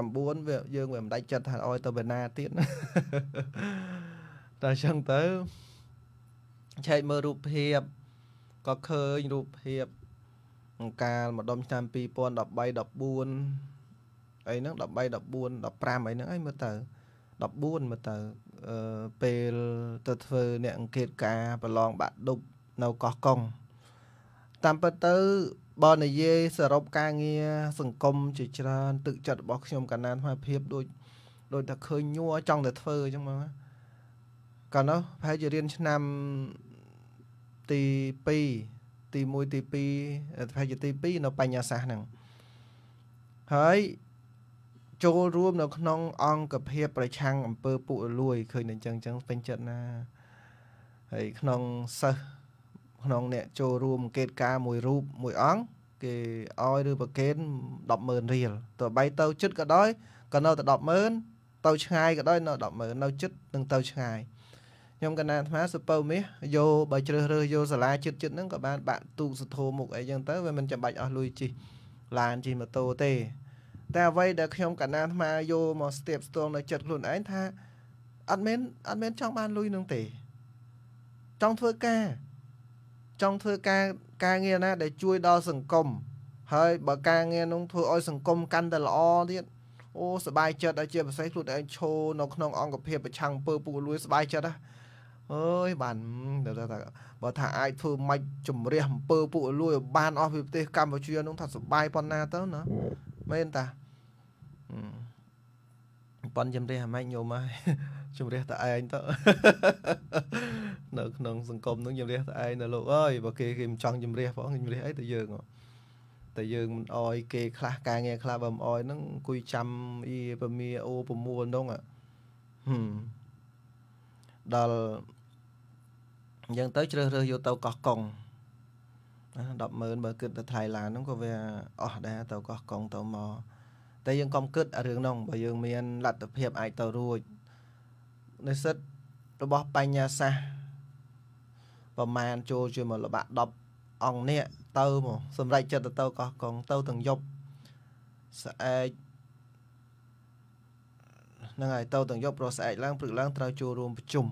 9វាយើងវាមិនដាច់ចិត្តថាឲ្យទៅវេណាទៀតតែអញ្ចឹងទៅឆែកមើលរូបភាពក៏ឃើញរូបភាពអង្ការម្ដុំឆ្នាំ2013 14អីហ្នឹង13 14 15អីហ្នឹងអីមើលទៅ14មើលទៅពេលទៅធ្វើអ្នកអង្កេតការប្រឡងបាក់ដប់នៅកោះកុង តាមពិតទៅបើនិយាយសរុបការងារសង្គមជាច្រើនទឹកចិត្តរបស់ខ្ញុំកណ្ណានភាពភាព ដូច ដូចតែឃើញញួរចង់តែធ្វើអញ្ចឹងមកកាលនោះប្រហែលជារៀនឆ្នាំទី2ទី1ទី2ប្រហែលជាទី2នៅបញ្ញាសាស្ត្រហ្នឹងហើយចូលរួមនៅ ក្នុងអង្គភាពប្រឆាំងអំពើពុករលួយឃើញតែអញ្ចឹងអញ្ចឹងពេញចិត្តណាហើយក្នុងសិស្សក្នុងអ្នកចូលរួមអង្កេតការមួយរូបមួយអង្គគេឲ្យឬប្រកេន100000រៀលទោះបីទៅចិត្តក៏ដោយក៏នៅតែ100000ទៅឆ្ងាយក៏ដោយនៅ100000នៅចិត្តនឹងទៅឆ្ងាយខ្ញុំកណ្ណាអាត្មាសុពៅមាសយកបើជ្រើសរើសយកសាលាចិត្តចិត្តហ្នឹងក៏បានបាក់ទូកសធោមុខអីចឹងទៅវាមិនចាំបាច់អស់លុយជិះឡានជិះម៉ូតូទេ តែអ្វីដែលខ្ញុំកណ្ណាអាត្មាយកមកស្ទាបស្ទងនៅចិត្តខ្លួនឯងថា អត់មែនអត់មែនចង់បានលុយនឹងទេចង់ធ្វើការចង់ធ្វើការការងារណាដែលជួយដល់សង្គមហើយបើការងារនោះធ្វើឲ្យសង្គមកាន់តែល្អទៀតអូសบายចិត្តឲ្យជាប្រសិទ្ធខ្លួនឯងឈោនៅក្នុងអង្គភាពប្រឆាំងអំពើពុករលួយសบายចិត្តណាអើយបានទៅថាបើថាអាចធ្វើម៉េចជំរះអំពើពុករលួយបានអស់ពីប្រទេសកម្ពុជានោះថាសបាយប៉ុណ្ណាទៅណាមែនតាប៉ុនជំរះហ្មងញោមហើយជំរះតឯងទៅនៅក្នុងសង្គមនឹងជំរះតឯងនៅលោកអើយបើគេគេមិនចង់ជំរះផងជំរះអីទៅយើងតែយើងមិនអោយគេខ្លះការងារខ្លះបើមិនអោយហ្នឹងអង្គុយចាំអ៊ីពមាអូ6ហ្នឹងហឹមដល់អញ្ចឹងទៅជ្រើសរើសយកទៅកោះកុងណា100,000បើគិតទៅថៃឡានហ្នឹងក៏វាអស់ដែរទៅកោះកុងទៅមកតែយើងកុំគិតរឿងហ្នឹងបើយើងមានលទ្ធភាពអាចទៅរួចនិស្សិតរបស់បញ្ញាសាស្ត្រប្រមាណចូលជាមួយល្បាក់10អង្គនេះទៅមកសម្រេចចិត្តទៅទៅកោះកងទៅទាំងយប់ស្អែកហ្នឹងហើយទៅទាំងយប់ព្រោះស្អែកឡើងព្រឹកឡើងត្រូវចូលរួមប្រជុំ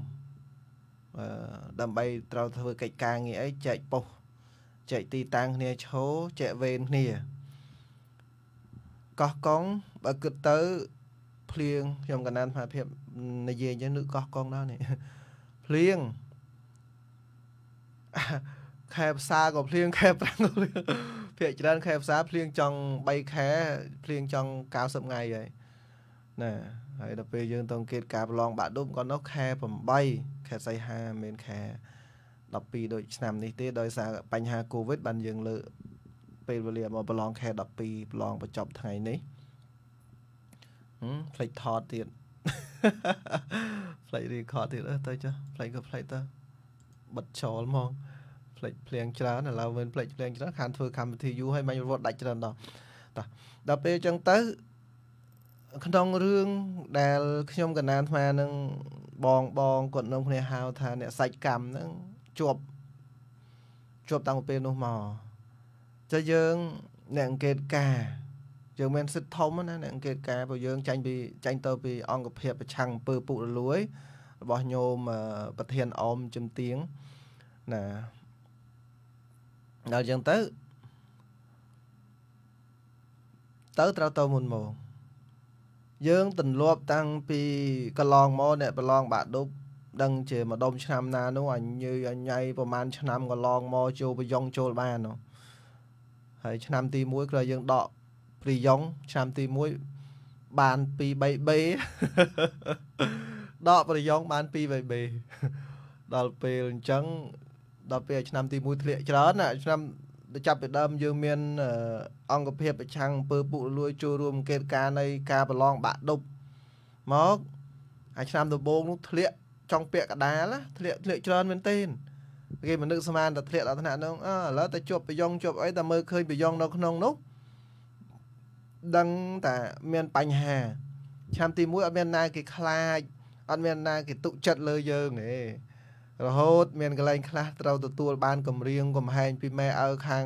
អឺដើម្បីត្រូវធ្វើកិច្ចការងារអីចែកប៉ុស្តិ៍ចែកទីតាំងគ្នាឈោចែកវេនគ្នាកោះកងបើគិតទៅភ្លៀងខ្ញុំកណ្ដាលស្មារភាពនិយាយអញ្ចឹងនឹកកោះកងដល់នេះភ្លៀងខែផ្សាក៏ភ្លៀងខែប្រាំងក៏ភ្លៀងភាគច្រើនខែផ្សាភ្លៀងចង់3ខែភ្លៀងចង់90ថ្ងៃហើយណាហើយដល់ពេលយើងต้องគិតការប្រឡងបាក់ដុំក៏នោះខែ8ខែសីហាមានខែ12ដូចឆ្នាំនេះទេដោយសារបញ្ហា Covid បានយើងលើកពេលវេលាមកប្រឡងខែ12ប្រឡងបញ្ចប់ថ្ងៃនេះហឹមផ្លេចថតទៀតផ្លេច record ទៀតទៅចុះផ្លេចក៏ផ្លេចទៅបិទចោលហ្មងផ្លេចភ្លៀងច្រើនឥឡូវវិញផ្លេចភ្លៀងច្រើនខានធ្វើកម្មវិធីយូរហើយមិនរត់ដាច់ច្រើនដល់តាដល់ពេលអញ្ចឹងទៅក្នុងរឿងដែលខ្ញុំកណានថ្មនឹងបងបងគាត់នំគ្នាហៅថាអ្នកសាច់កម្មហ្នឹងជាប់ជាប់តាំងពីពេលនោះមកចុះយើងអ្នកអង្កេតការយើងមានសិទ្ធិធំណាអ្នកអង្កេតការព្រោះយើងចាញ់ពីចាញ់ទៅពីអង្គភាពប្រឆាំងអំពើពុករលួយរបស់ញោមប្រធានអមជំទៀងណាដល់ចឹងទៅទៅត្រូវទៅមុនមកយើងទន្លាប់តាំងពីកន្លងមកអ្នកប្រឡងបាក់ដប់ដឹងជាម្ដុំឆ្នាំណានោះអញើអញ័យប្រហែលឆ្នាំកន្លងមកចូលប្រយ៉ងចូលបាននោះហើយឆ្នាំទី1គឺយើងដកព្រីយ៉ុងឆ្នាំទី1បាន2 3 B ដកប្រយ៉ងបាន2 3 B ដល់ពេលអញ្ចឹងដល់ពេលឆ្នាំទី1ធ្លាក់ច្រើនណាឆ្នាំចាប់ពីដើមយើងមាន អង្គភាពប្រឆាំងអំពើពុករលួយចូលរួមអង្កេតការនៃការប្រឡងបាក់ដប់មកអាឆ្នាំដំបូងនោះធ្លាក់ចង់ពាក់កដាលធ្លាក់ធ្លាក់ច្រើនមែនទេគេមនុស្សស្មានតែធ្លាក់ដល់ថ្នាក់នោះអឺឥឡូវតែជាប់ប្រយ៉ងជាប់អីតែមើលឃើញប្រយ៉ងនៅក្នុងនោះដឹងតែមានបញ្ហាឆ្នាំទី1អត់មានណាគេខ្លាចអត់មានណាគេទុកចិត្តលើយើងទេរហូតមានកន្លែងខ្លះត្រូវទទួល បានកម្រៀង កំហែងពីម៉ែឪខាង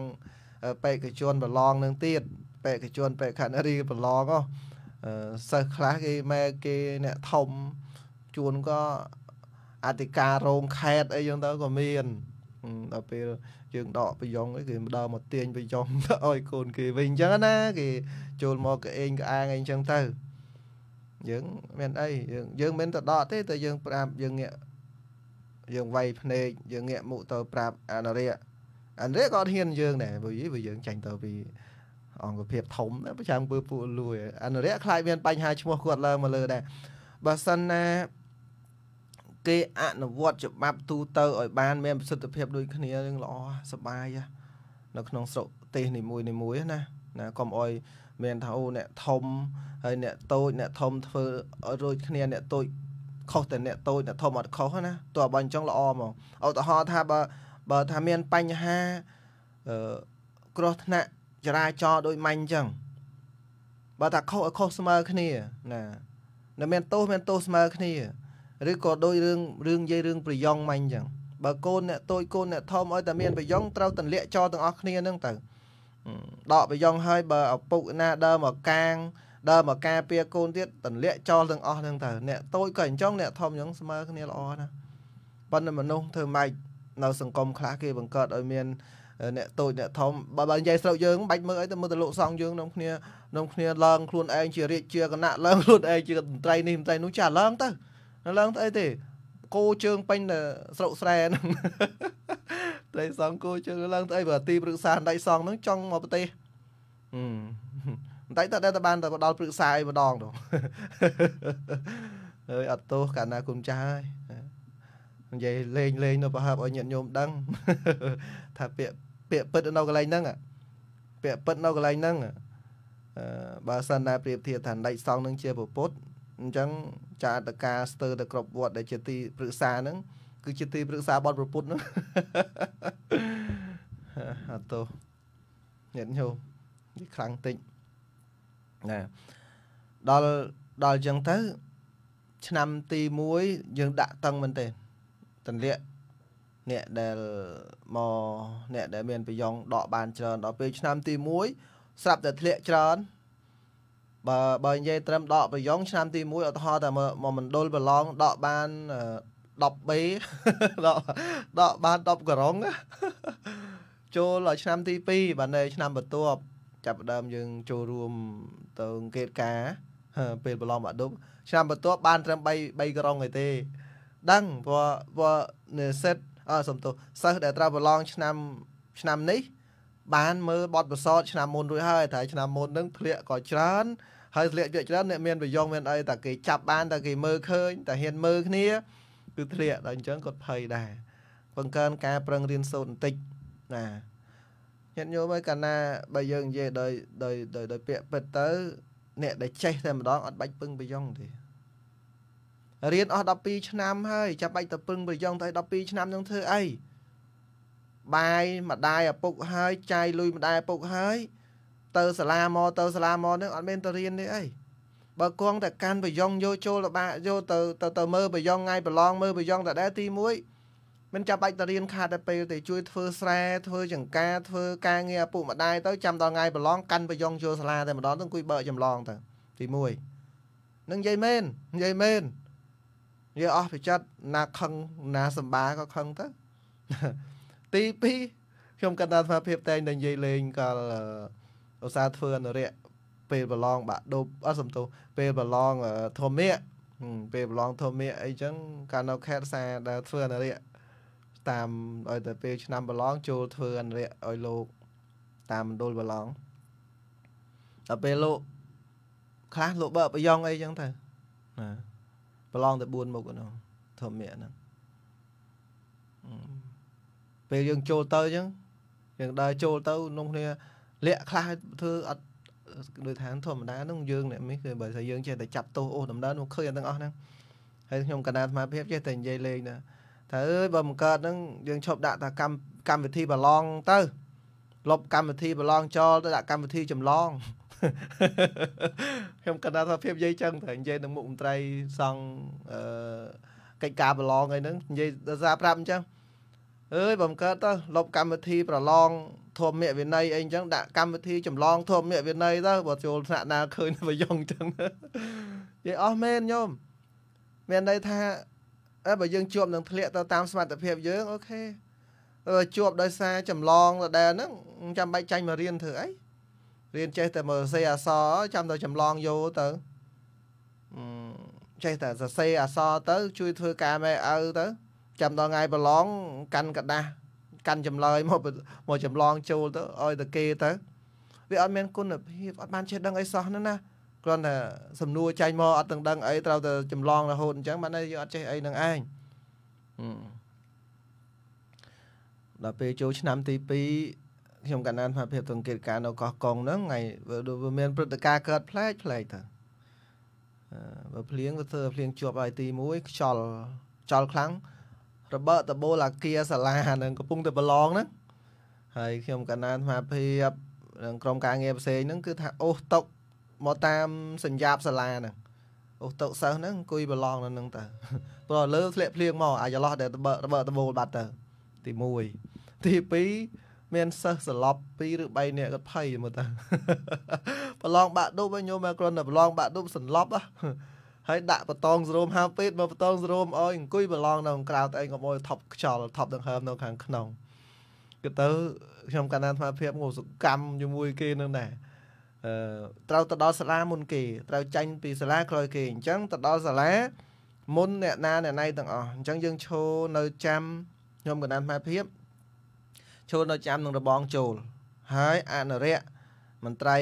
បេក្ខជនប្រឡងនឹងទៀតបេក្ខជនបេក្ខនារីប្រឡងហ៎សិស្សខ្លះគេម៉ែគេអ្នកធំជួនក៏អធិការរោងខេតអីចឹងទៅក៏មានដល់ពេលជើងដកប្រយ៉ងអីគេមកដល់មកទាញប្រយ៉ងទៅឲ្យកូនគេវិញអញ្ចឹងណា គេចូលមកក្អេងក្អាងអីអញ្ចឹងទៅយើងមានអីយើងយើងមិនទៅដកទេតែយើងប្រាប់យើងងាកយើងវាយភ្នែកយើងងាកមុខទៅប្រាប់អនរិយអនរិយក៏អត់ហ៊ានយើងដែរព្រោះយីព្រោះយើងចាញ់ទៅពីអង្គភាពធំប្រចាំពើពួកលួយអនរិយខ្លាចមានបញ្ហាឈ្មោះគាត់ឡើងមកលើដែរបើសិនណាគេអនុវត្តច្បាប់ទូទៅឲ្យបានមានប្រសិទ្ធភាព ដូចគ្នានឹងល្អសបាយនៅក្នុងស្រុកទេសនីមួយនីមួយណាណាកុំអោយមានថាអូអ្នកធំហើយអ្នកតូចអ្នកធំធ្វើរួចគ្នាអ្នកតូចខុសតែអ្នកតូចអ្នកធំអត់ខុសណាទោះបើអញ្ចឹងល្អហ្មងឧទាហរណ៍ថាបើបើថាមានបញ្ហាអឺគ្រោះថ្នាក់ចរាចរណ៍ដូចម៉ាញ់អញ្ចឹងបើថាខុសឲ្យខុសស្មើគ្នាណាដែលមានទោសមានទោសស្មើគ្នាឬក៏ដូចរឿងរឿងនិយាយរឿងប្រយ៉ងម៉ាញ់អញ្ចឹងបើកូនអ្នកតូចកូនអ្នកធំឲ្យតែមានប្រយ៉ងត្រូវទម្លាក់ចោលទាំងអស់គ្នាហ្នឹងទៅដកប្រយ៉ងឲ្យបើឪពុកណាដើរមកកាង ដើរមកការពារកូនទៀតទម្លាក់ចោលទាំងអស់ហ្នឹងទៅអ្នកតូចក៏អញ្ចឹងអ្នកធំអញ្ចឹងស្មើគ្នាល្អណាប៉ុន្តែមនុស្សធ្វើម៉េចនៅសង្គមខ្លះគេបង្កើតឲ្យមាន អ្នកតូចអ្នកធំបើបើនិយាយស្រុកយើងបាច់មើលអីទៅមើលទៅលោកសង់យើងនាំគ្នានាំគ្នាឡើងខ្លួនឯងជារាជជាគណៈឡើងខ្លួនឯងជាមន្ត្រីនេះមន្ត្រីនោះចាឡើងទៅឡើងស្អីទេគោជើងពេញស្រុកស្រែហ្នឹងត្រីសងគោជើងឡើងស្អីបើទីប្រឹក្សាដៃសងហ្នឹងចង់មកប្រទេសហឹមបន្តិចតើតែបានទៅដល់ព្រឹក្សាអីម្ដងទៅអើយអត់ទោសកាលណាគុំចាស់ហើយនិយាយលេងលេងទៅប្រហែលឲ្យញាតិញោមដឹងថាពាក្យពាក្យពិតនៅកន្លែងហ្នឹងពាក្យពិតនៅកន្លែងហ្នឹងអឺបើសិនណាប្រៀបធៀបថាណៃសងនឹងជាពុទ្ធអញ្ចឹងចាតការស្ទើរទៅគ្រប់វត្តដែលជាទីព្រឹក្សាហ្នឹងគឺជាទីព្រឹក្សាបទប្រពុតហ្នឹងអត់ទៅញាតញោមនេះខ្លាំងតិចណាដល់ដល់អញ្ចឹងទៅឆ្នាំទី1យើងដាក់តឹងមែនទេតន្លាក់អ្នកដែលមកអ្នកដែលមានប្រយ៉ងដកបានច្រើនដល់ពេលឆ្នាំទី1ស្រាប់តែធ្លាក់ច្រើនបើបើនិយាយត្រឹមដកប្រយ៉ងឆ្នាំទី1ឧទាហរណ៍តែមកមណ្ឌលប្រឡងដកបាន 10B ដកដកបាន10ក្រុង ចូលដល់ឆ្នាំទី2បាទនៅឆ្នាំបន្ទាប់ចាប់ដើមយើងចូលរួមទៅអង្កេតការពេលប្រឡងបាក់ឌុបឆ្នាំបន្ទាប់បាន ត្រឹម3 3ក្រុងឯទេដឹងព្រោះព្រោះនិស្សិតអឺសំទោសសិស្សដែលត្រូវប្រឡងឆ្នាំឆ្នាំនេះ បានមើលបទពិសោធន៍ឆ្នាំមុនរួចហើយតែឆ្នាំមុននឹងធ្លាក់ក៏ច្រើនហើយស្លៀកពាក់ច្រើនអ្នកមានប្រយោគមានអីតែគេចាប់បានតែគេមើលឃើញតែហ៊ានមើលគ្នាគឺធ្លាក់ដល់អញ្ចឹងគាត់ភ័យដែរបង្កើនការប្រឹងរៀនសូត្របន្តិចណាញាតិញោមឯកាលណាបើយើងនិយាយដោយដោយដោយពាក្យពិតទៅ អ្នកដែលចេះតែម្ដងអត់បាច់ពឹងប្រយងទេរៀនអស់12ឆ្នាំហើយចាំបាច់ទៅពឹងប្រយងទៅ12ឆ្នាំនឹងធ្វើអីបាយម្ដាយឪពុកហើយចាយលុយម្ដាយឪពុកហើយទៅសាលាមកទៅសាលាមកនឹងអត់មានទៅរៀនទេអីបើគង់តែកាន់ប្រយ៉ងយកចូលលបាក់យកទៅទៅទៅមើលប្រយ៉ងថ្ងៃប្រឡងមើលប្រយ៉ងដដែលទី1មិនចាំបាច់ទៅរៀនខាតតែពេលទេជួយធ្វើស្រែធ្វើចង្ការធ្វើការងារឪពុកម្ដាយទៅចាំដល់ថ្ងៃប្រឡងកាន់ប្រយ៉ងចូលសាលាតែម្ដងទៅអង្គុយបើកចម្លងទៅទី1នឹងនិយាយមែននិយាយមែននិយាយអស់ពីចិត្តណាខឹងណាសម្បាក៏ខឹងទៅទី2ខ្ញុំកណ្ដាលស្មារតីតែងតែនិយាយលេងកាលអឺឧស្សាហ៍ធ្វើអនុរិយពេលប្រឡងបាក់ដប់អត់សំទោសពេលប្រឡងធម្មៈពេលប្រឡងធម្មៈអីចឹង កាលនៅខេតសាដែលធ្វើអនុរិយតាមឲ្យតែពេលឆ្នាំប្រឡងចូលធ្វើអនុរិយឲ្យលោកតាមមណ្ឌលប្រឡងដល់ពេលលោកខ្លះលោកបើប្រយ៉ងអីចឹងទៅណាប្រឡងតែ4មុខហ្នឹងធម្មៈហ្នឹងពេលយើងចូលទៅចឹងយើងដើរចូលទៅនំគ្នាលាក់ខ្លះធ្វើអត់ដោយថាធម្មតានោះយើងអ្នកនេះគឺបើថាយើងចេះតែចាប់ទោសអូសដំណើរនោះឃើញទាំងអស់ហ្នឹងហើយខ្ញុំកណ្ដាលអាភិបចេះតែនិយាយលេងណាថាអើយបើបង្កើតហ្នឹងយើងឈប់ដាក់តែកម្មកម្មវិធីប្រឡងទៅលុបកម្មវិធីប្រឡងចោលទៅដាក់កម្មវិធីចម្លងខ្ញុំកណ្ដាលថាភាពនិយាយចឹងតែនិយាយនឹងមុខមន្ត្រីសង់អឺកិច្ចការប្រឡងអីហ្នឹងនិយាយដោយសារប្រាប់អញ្ចឹងអើយបើបង្កើតទៅលុបកម្មវិធីប្រឡងធម៌វិន័យអីអញ្ចឹងដាក់កម្មវិធីចម្លងធម៌វិន័យទៅបើចូលថ្នាក់ណាឃើញបើយងអញ្ចឹងនិយាយអស់មែនញោមមានន័យថាអើបើយើងជាប់នឹងធ្លាក់ទៅតាមសមត្ថភាពយើងអូខេជាប់ដោយសារចម្លងដដែលហ្នឹងចាំបាច់ចាញ់មករៀនធ្វើអីរៀនចេះតែមើលសេអសចាំទៅចម្លងយោទៅចេះតែសរសេរអសទៅ ជួយធ្វើការម៉ែឪទៅចាំដល់ថ្ងៃប្រឡងកាន់กระดาษកាន់ចម្លើយមកមកចម្លងចូលទៅឲ្យតែគេ ទៅវាអត់មានគុណភាពអត់បានចេះដឹងអីសោះណាណាគ្រាន់តែសំនួរចាញ់មកអត់ទាំងដឹងអីត្រូវតែចម្លងរហូតអញ្ចឹងបានយើងអត់ចេះអីនឹងឯងដល់ពេលចូលឆ្នាំទី2ខ្ញុំកណ្ដាលសមាភិបសង្កេតការនៅកោះកុងហ្នឹងថ្ងៃវាមាន ព្រឹត្តិការណ៍កើតផ្លែកផ្លែកទៅបើភ្លៀងវាធ្វើភ្លៀងជាប់ឲ្យទី1ខ្យល់ខ្យល់ខ្លាំងតបើតបូលអាគារសាលានឹងកំពុងតែប្រឡងហ្នឹងហើយខ្ញុំកណ្ដាលអាភាពនឹងក្រុមការងារផ្សេងហ្នឹងគឺថាអូសតុកមកតាមសញ្ញាបសាលាហ្នឹងអូសតុកសិស្សហ្នឹងអង្គុយប្រឡងនៅហ្នឹងទៅព្រោះលើធ្លាក់ភ្លៀងមក អាចឡោះតែតបើតបើតបូលបាត់ទៅទី1ទី2មានសិស្សសឡប់2ឬ3នាក់គាត់ភ័យមើលតើប្រឡងបាក់ឌុបញោមគ្រាន់តែប្រឡងបាក់ឌុបសន្លប់ហ៎ហើយដាក់បតងសរោមហាពេតមកបតងសរោមអោយអង្គុយប្រឡងនៅក្រៅតែឯងកុំអោយថប់ខ្យល់ថប់ដង្ហើមនៅខាងក្នុងគឺទៅខ្ញុំកាលណាអាភិបងសកម្មជាមួយគេនឹងដែរអឺត្រូវទៅដល់សាលា មុនគេត្រូវចាញ់ពីសាលាក្រោយគេអញ្ចឹងទៅដល់សាលាមុនអ្នកណាអ្នកណៃទាំងអស់អញ្ចឹងយើងឈរនៅចាំខ្ញុំកណ្ដាលអាភិបឈរនៅចាំនឹងរបងចូលហើយអនុរិយមន្ត្រី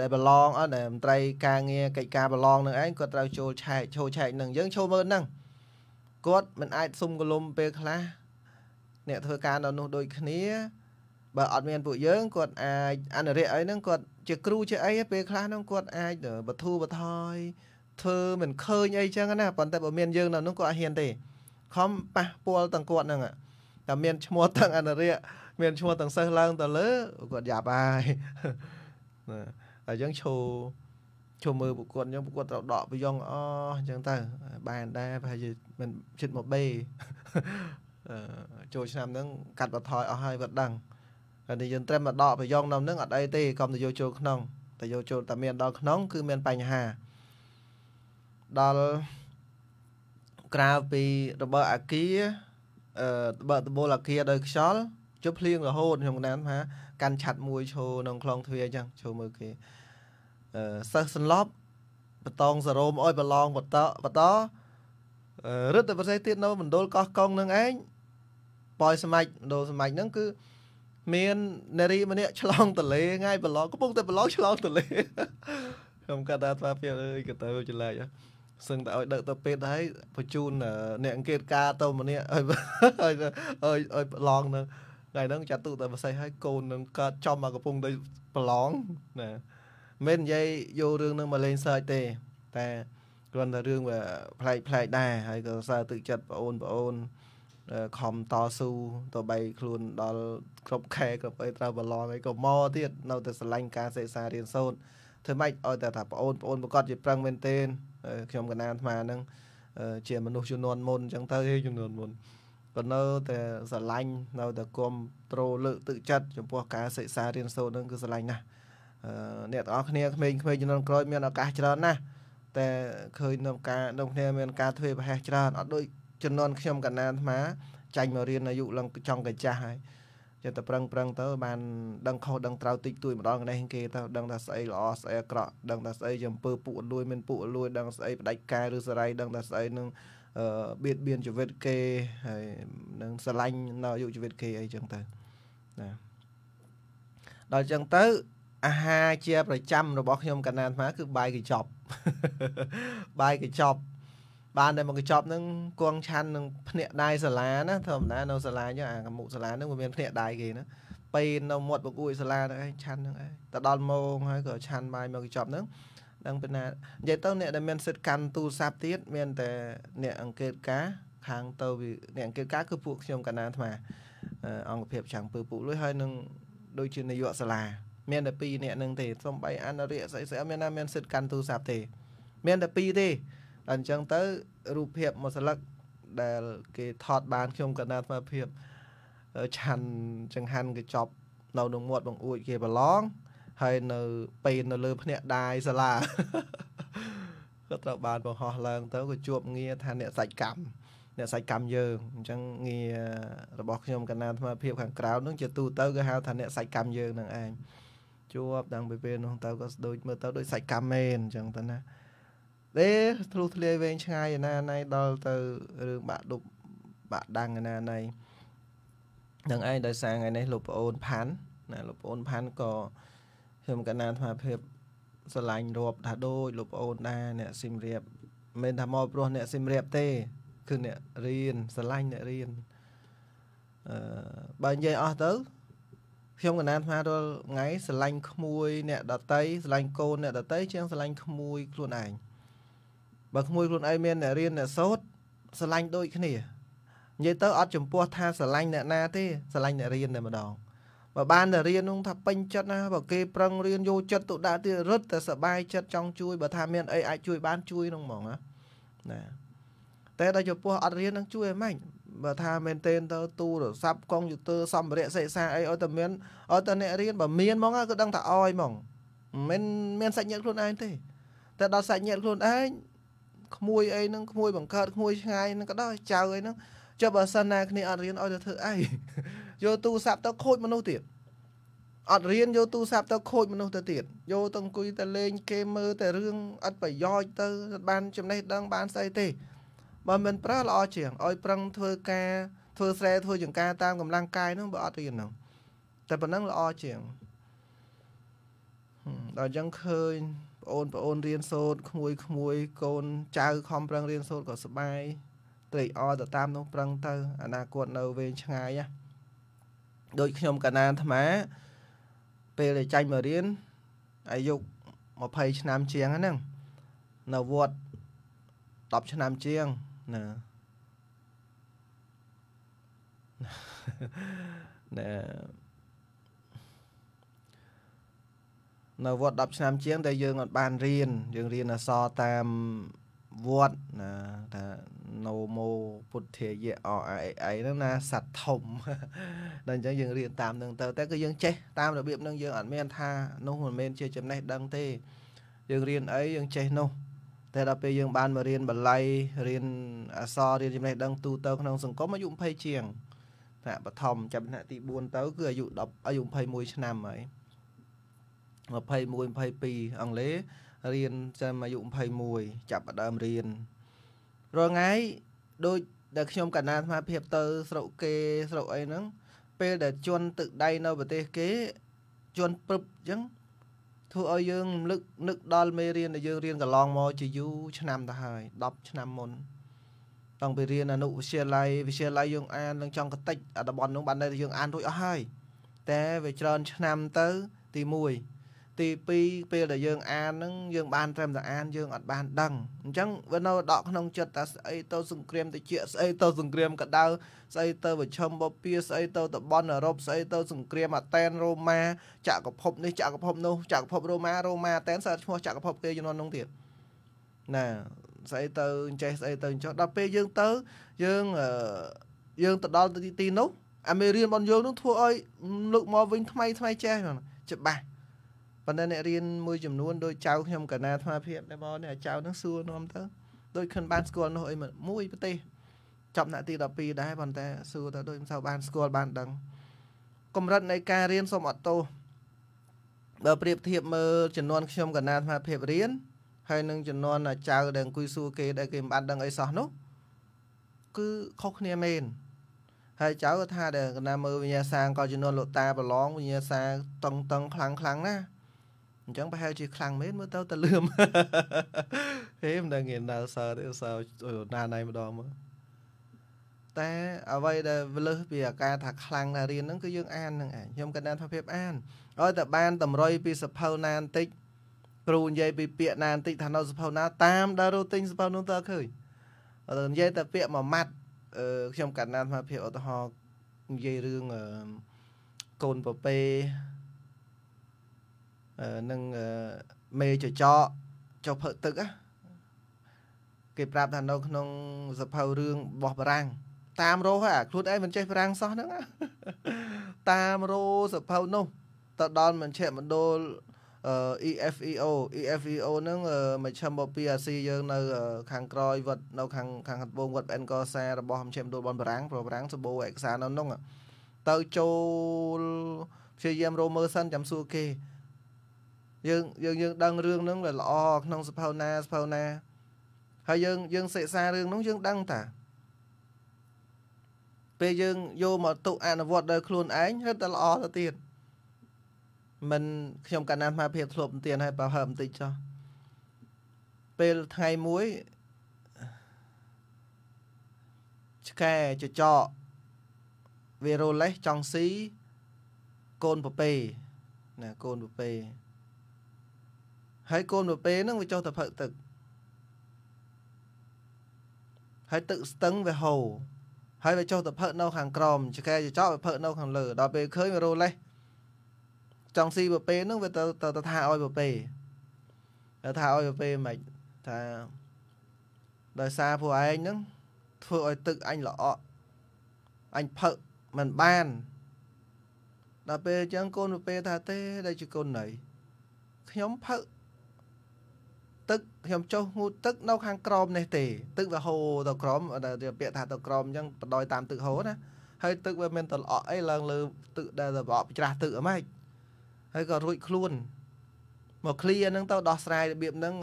ដែលប្រឡងអត់ដែលមន្ត្រីការងារកិច្ចការប្រឡងនឹងឯងគាត់ត្រូវចូលឆែកចូលឆែកនឹងយើងចូលមើលហ្នឹងគាត់មិនអាចសុំកលុំពេលខ្លះអ្នកធ្វើការនៅនោះដូចគ្នាបើអត់មាន ពួកយើងគាត់អាចអនុរិយអីហ្នឹងគាត់ជាគ្រូជាអីពេលខ្លះហ្នឹងគាត់អាចបធូរបថយធ្វើមិនឃើញអីចឹងណាប៉ុន្តែបើមានយើងនៅនោះគាត់អត់ហ៊ានទេខំប៉ះពាល់ទាំងគាត់ហ្នឹងតែមានឈ្មោះទាំងអនុរិយមានឈ្មោះទាំងសិស្សឡើងទៅលើគាត់យ៉ាប់ហើយណាហើយយើងឈោចូលមើលពួកគាត់អញ្ចឹងពួកគាត់ត្រូវដកប្រយ៉ងអស់អញ្ចឹងទៅបានដែរប្រហែលជាមិនជិតមកបេចូលឆ្នាំហ្នឹងកាត់បន្ថយអស់ហើយវត្តដឹងហើយនេះយើងត្រឹមមកដកប្រយ៉ងនៅហ្នឹងអត់អីទេកុំទៅយកចូលក្នុងតែយកចូលតែមានដល់ក្នុងគឺមានបញ្ហាដល់ក្រៅពីរបបអាគារអឺរបបតបូលអាគារដោយខ្យល់ជប់ភ្លៀងរហូតខ្ញុំណែនថាកាន់ឆាត់មួយឈោក្នុងខ្លងទ្វារអញ្ចឹងឈោមើលគេអឺសិស្សសន្លប់បតងសរោមអុយប្រឡងបតបតរឹតតែប្រទេសទៀតនៅមណ្ឌលកោះកុងនឹងឯងប៉ោយស្មាច់មណ្ឌលស្មាច់ហ្នឹងគឺមាននារីម្នាក់ឆ្លងតលេថ្ងៃប្រឡងកំពុងតែប្រឡងឆ្លងតលេខ្ញុំកាត់ថាស្វាភាពអើយក៏ទៅចលែកសឹងតែឲ្យដឹកទៅពេទ្យហើយបញ្ជូនអ្នកអង្គាតការទៅម្នាក់ឲ្យឲ្យឲ្យប្រឡងនឹងថ្ងៃហ្នឹងចាត់ទុកតែបសេះហើយកូននឹងកើតចំមកកំពុងដូចប្រឡងណាមិននិយាយយករឿងហ្នឹងមកលេងសើចទេតែគ្រាន់តែរឿងវាប្លែកផ្លែកដែរហើយក៏សើទឹកចិត្តបងអូនបងអូនខំតស៊ូតបីខ្លួនដល់គ្រប់ខែគ្រប់អីត្រូវប្រឡងអីក៏មកទៀតនៅតែស្រឡាញ់ការសិក្សារៀនសូត្រធ្វើម៉េចឲ្យតែថាបងអូនបងអូនប្រកាសជាប្រឹងមែនទែនខ្ញុំកណានអាត្មាហ្នឹងជាមនុស្សជំនាន់មុនអញ្ចឹងទៅជំនាន់មុនក៏នៅតែស្រឡាញ់នៅតែគ្រប់ត្រូលលើកទឹកចិត្តចំពោះការសិក្សារៀនសូត្រនឹងគឺស្រឡាញ់ណាស់អ្នកទាំងអស់គ្នាក្មេងៗជំនាន់ក្រោយមានឱកាសច្រើនណាស់តែឃើញនៅការនៅគ្នាមានការធ្វើប្រហែសច្រើនអត់ដូចជំនាន់ខ្ញុំកណ្ណាអាត្មាចាញ់មករៀនអាយុឡើងចង់កញ្ចាស់ហើយចិត្តតែប្រឹងប្រឹងទៅ បានដឹងខុសដឹងត្រូវតិចតួចម្ដងនេះគេទៅដឹងថាស្អីល្អស្អីអាក្រក់ដឹងថាស្អីជាអំពើពុករលួយមានពុករលួយដឹងស្អីផ្ដាច់ការឬសរៃដឹងថាស្អីនឹងបៀតបៀនជីវិតគេហើយនឹងស្រឡាញ់នៅយុជីវិតគេអីចឹងទៅណាដល់ចឹងទៅ អាហារជា ប្រចាំរបស់ខ្ញុំកណ្ណាអាត្មាគឺបាយកញ្ចប់បាយកញ្ចប់បានតែមកកញ្ចប់ហ្នឹងគង់ឆាន់នឹងភ្នាក់ដៃសាលាណាធម្មតានៅសាលាចឹងអាកមុកសាលាហ្នឹងវាមានភ្នាក់ដៃគេណាពេលនៅមាត់បង្អួយសាលាហ្នឹងឯងឆាន់ហ្នឹងឯងទៅដល់ម៉ោងហើយក៏ឆាន់បាយមកកញ្ចប់ហ្នឹងដឹងពីណានិយាយទៅអ្នកដែលមានសិទ្ធិកាន់ទូរស័ព្ទទៀតមាន តែអ្នក អង្កេតការ ខាងទៅអ្នកអង្កេតការគឺពួកខ្ញុំកណ្ដាលអាត្មាអង្គភាពចាំងពើពួកលុយហើយនឹង ដូចជានាយកសាលាមានតែ2អ្នកនឹងទេសំបីអនុរិយស្អីស្អីមានណាមានសិទ្ធិកាន់ទូរស័ព្ទទេមានតែ2ទេអញ្ចឹងទៅរូបភាពមួយស្លឹកដែលគេថតបានខ្ញុំកណ្ដាលអាត្មាភាពឆាន់ចង្ហាន់កញ្ចប់នៅក្នុងមាត់បង្អួចគេប្រឡងហើយនៅពេននៅលើភ្នាក់ដាយសាលាក៏ត្រូវបានបង្ហោះឡើង ទៅក៏ជួបងារថាអ្នកសាច់កម្មអ្នកសាច់កម្មយើងអញ្ចឹងងាររបស់ខ្ញុំកណាអាត្មាភាពខាងក្រៅនឹងជាទូទៅគេហៅថាអ្នកសាច់កម្មយើងនឹងឯងជួបតាំងពីពេលនោះទៅក៏ដូច មើលទៅដូចសាច់កម្មមែនអញ្ចឹងទៅណាទេធ្លុះធ្លាយវែងឆ្ងាយណាណៃដល់ទៅរឿងបាក់ដប់បាក់ដាំងណាណៃនឹងឯងដោយសារថ្ងៃនេះលោកប្អូនផាន់ណាលោកប្អូនផាន់ក៏ខ្ញុំកណាអាភាពស្រឡាញ់រាប់ថាដូចលោកប្អូនដែរអ្នកស៊ីមរៀបមិនថាមកព្រោះអ្នកស៊ីមរៀបទេ គឺអ្នករៀនស្រឡាញ់អ្នករៀនអឺបើនិយាយអស់ទៅខ្ញុំកណានថារាល់ថ្ងៃស្រឡាញ់ក្មួយ អ្នកដតីស្រឡាញ់កូនអ្នក ដតីជាងស្រឡាញ់ក្មួយខ្លួនឯងបើក្មួយខ្លួនឯងមានអ្នករៀនអ្នកសូត្រស្រឡាញ់ដូចគ្នានិយាយទៅអត់ចំពោះថាស្រឡាញ់អ្នកណាទេស្រឡាញ់អ្នករៀនតែម្ដងបើបានតែរៀននោះថាពេញចិត្តណាបើគេប្រឹងរៀនយកចិត្តទុដាក់ទៀតរត់តែសបាយចិត្តចង់ជួយបើថាមានអីអាចជួយបានជួយនឹងហ្មងណាណាតែដល់ចំពោះអត់រៀននឹងជួយឯម៉េចបើថាមែនទេទៅទូរស័ព្ទកុំព្យូទ័រសម្ភារៈសិក្សាអីឲ្យតែមានឲ្យតែអ្នករៀនបើមានហ្មងគឺដឹងថាអោយហ្មង មិនមានសាច់ញាតិខ្លួនឯងទេតែដល់សាច់ញាតិខ្លួនឯងក្មួយអីហ្នឹងក្មួយបង្កើតក្មួយឆ្ងាយហ្នឹងក៏ដល់ចៅអីហ្នឹងចុះបើសិនណាគ្នាអត់រៀនឲ្យទៅធ្វើអីយកទូរស័ព្ទទៅខូចមនុស្សទៀតអត់រៀនយកទូរស័ព្ទទៅខូចមនុស្សទៅទៀតយកទៅអង្គុយទៅលេងគេមើលតែរឿងអត់ប្រយោជន៍ទៅបានចំណេះដឹងបានស្អីទេបើមិនប្រើល្អជាងឲ្យប្រឹងធ្វើការធ្វើស្រែធ្វើចង្ការ តាមកម្លាំងកាយនោះបើអត់រៀននោះតែប៉ុណ្ណឹងល្អជាងដល់យ៉ាងឃើញបងអូនបងអូនរៀនសូត្រក្មួយក្មួយកូនចៅខំប្រឹងរៀនសូត្រក៏សប្បាយត្រេកអរទៅតាមនោះប្រឹងទៅអនាគតនៅវែងឆ្ងាយណាដូចខ្ញុំកណានអាត្មាពេលដែលចាញ់មករៀនអាយុ20ឆ្នាំជាងហ្នឹងនៅវត្ត10ឆ្នាំជាងណាណានៅវត្ត10ឆ្នាំជាងតែយើងអត់បានរៀនយើងរៀនអសរតាមវត្តណាថាណូម៉ូពុទ្ធាយៈអអអីហ្នឹងណាសัตว์ធំដល់អញ្ចឹងយើងរៀនតាមនឹងទៅតែគឺយើងចេះតាមរបៀបហ្នឹងយើងអត់មានថានោះមិនមែនជាចំណេះដឹងទេយើងរៀនអីយើងចេះនោះតែដល់ពេលយើងបានមករៀនបាលីរៀនអក្សររៀនចំណេះដឹងទូទៅក្នុងសង្គមអាយុ20ជាងថ្នាក់បឋមចាប់ថ្នាក់ទី4ទៅគឺអាយុ10អាយុ21ឆ្នាំហើយ21 22អង់គ្លេសរៀនចាំអាយុ21ចាប់ផ្ដើមរៀនរាល់ថ្ងៃដូចដែលខ្ញុំកណ្ដាលអាត្មាភាពទៅស្រុកគេស្រុកអីហ្នឹងពេលដែលជន់ទឹកដៃនៅប្រទេសគេជន់ព្រឹបអញ្ចឹង ធ្វើឲ្យយើង នឹកនឹកដល់មេរៀនដែលយើងរៀនកន្លងមកជាយូរឆ្នាំទៅហើយ10ឆ្នាំមុនតាំងពីរៀនអនុវិទ្យាល័យវិទ្យាល័យយើងអាននឹងចង់កតិចអត្តបទនោះបានតែយើងអានរួចអស់ហើយតែវាច្រើនឆ្នាំទៅទី1ទី2ពេលដែលយើងអានហ្នឹងយើង បានត្រឹមតែអានយើងអត់បានដឹងអញ្ចឹងវានៅដកក្នុងចិត្តថាស្អីទៅសង្គ្រាមតិចស្អីទៅសង្គ្រាមកដៅស្អីទៅប្រឈមបពាស្អីទៅតបនអឺរ៉ុបស្អីទៅសង្គ្រាមអាតែនរ៉ូម៉ាចក្រភពនេះចក្រភពនោះចក្រភពរ៉ូម៉ារ៉ូម៉ាតែនសើឈ្មោះចក្រភពគេជំនាន់នោះទៀតណាស្អីទៅអញ្ចេះស្អីទៅអញ្ចោះដល់ពេលយើងទៅយើងយើងទៅដល់ទីនោះអាមេរៀនរបស់យើងនោះធ្វើឲ្យលើកមកវិញថ្មីថ្មីចេះច្បាស់ប៉ុន្តែអ្នករៀនមួយចំនួនដូចចៅខ្ញុំកណាអាត្មាភាពដែរបងអ្នកចៅហ្នឹងសួរនាំទៅដូចខ្ញុំបានស្គាល់នោះអីមួយប្រទេសចប់ណាក់ទី12ដែរប៉ុន្តែសួរទៅដូចមិនសូវបានស្គាល់បានដឹងកម្រិតនៃការរៀនសូមអត់ទោសបើប្រៀបធៀបមើលចំនួនខ្ញុំកណាអាត្មាភាពរៀនហើយនឹងចំនួនចៅដែលអង្គុយសួរគេដែលគេមិនបានដឹងអីសោះនោះគឺខុសគ្នាមែនហើយចៅថាដែលកណាមើលវិញ្ញាសាក៏ចំនួនលោកតាប្រឡងវិញ្ញាសាតឹងតឹងខ្លាំងខ្លាំងណាស់អញ្ចឹងប្រហែលជាខ្លាំងមែនមើលទៅតលឿមហេមិនដឹងគេនៅសើទេសើណាណៃម្ដងមើលតែអ្វីដែលវលឹះពីអាការថាខ្លាំងណារៀនហ្នឹងគឺយើងអានហ្នឹងឯងខ្ញុំកណ្ដាលថាភាពអានឲ្យតែបាន តម្រុយពីសភៅណាបន្តិចគ្រូនិយាយពីពាក្យណាបន្តិចថានៅសភៅណាតាមដល់រត់ទិញសភៅនោះទៅឃើញនិយាយតែពាក្យមួយម៉ាត់ខ្ញុំកណ្ដាលថាភាពឧទាហរណ៍និយាយរឿងកូនប៉ប៉េនឹងមេចចកចុះផឹកទឹកគេប្រាប់ថានៅក្នុងសភៅរឿងបោះបរាំង តាមរោហ่าខ្លួនឯងមិនចេះប្រាំងសោះហ្នឹងតាមរោសភៅនោះទៅដល់មជ្ឈមណ្ឌល EFEO EFEO ហ្នឹងមជ្ឈមបពីអាស៊ីយើងនៅ ខាងក្រោយវត្តនៅខាងខាងខាងត្បូងវត្តអិនកសារបស់មជ្ឈមណ្ឌលបនបរាំងប្រប្រាំងសបោឯកសារនៅនោះទៅចូលព្យាយាមរោមើលសិនចាំសួរគេយើងយើងយើងដឹងរឿងហ្នឹងវាល្អក្នុងសភៅណាសភៅណា ហើយយើង យើងសិក្សារឿងហ្នឹងយើងដឹងតា ពេលយើងយកមកទុកអនុវត្តដោយខ្លួនឯងហិតតែល្អទៅទៀតមិនខ្ញុំកាលណាមកភាពធ្លាប់ទៀនហើយបើហើបន្តិចចុះពេលថ្ងៃមួយឆ្កែចចកវីរ៉ូលេសចង់ស៊ីកូនពពែណាកូនពពែហើយកូនប្រពេហ្នឹងវាចុះទៅផឹកទឹកហើយទឹកស្ទឹងវាហូរហើយវាចុះទៅផឹកនៅខាងក្រោមចកែចចោវាផឹកនៅខាងលើដល់ពេលឃើញវារលេះចង់ស៊ីប្រពេហ្នឹងវាទៅទៅថាឲ្យប្រពេទៅថាឲ្យប្រពេមិនថាដោយសារពួកឯងហ្នឹងធ្វើឲ្យទឹកអញល្អក់អញផឹកមិនបានដល់ពេលអញ្ចឹងកូនប្រពេថាទេដែលជាកូនណៃខ្ញុំផឹកទឹកខ្ញុំចុះងូតទឹក នៅ ខាងក្រោមនេះទេទឹកវាហូរទៅក្រោមពាក្យថាទៅក្រោមអញ្ចឹងបដ ாய் តាមទឹកហូរណាហើយទឹកវាមានតល្អក់អីឡើងលើទឹកដែលប្រអប់ច្រាស់ទឹកអីម៉េចហើយក៏រួចខ្លួន មកឃ្លីហ្នឹងទៅដោះស្រាយរបៀបហ្នឹង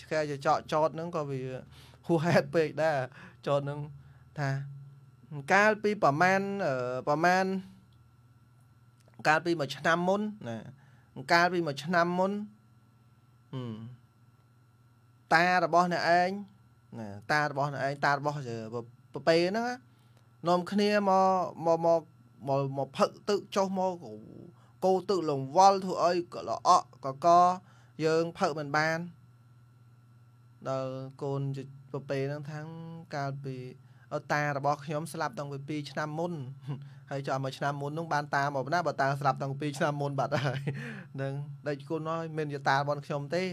ឆ្កែចចកចតហ្នឹងក៏វាហួសហេតុពេកដែរចតហ្នឹងថាកាលពីប្រមាណប្រមាណកាលពីមួយឆ្នាំមុនណាកាលពីមួយឆ្នាំមុនអឺតារបស់អ្នកឯងណាតារបស់អ្នកឯងតារបស់ប្រពេហ្នឹងនាំគ្នាមកមកមកមកមកផឹកទឹកចុះមកគោទឹកលង្វល់ធ្វើអីក៏ល្អក់ក៏កយើងផឹកមិនបានដល់កូនប្រពេហ្នឹងថាងកាលពីតារបស់ខ្ញុំស្លាប់តាំងពី2ឆ្នាំមុនហើយចាំមួយឆ្នាំមុននោះបានតាមកណាបើតាស្លាប់តាំងពី2ឆ្នាំមុនបាត់ហើយនឹងដេចគុណហើយមានយតារបស់ខ្ញុំទេ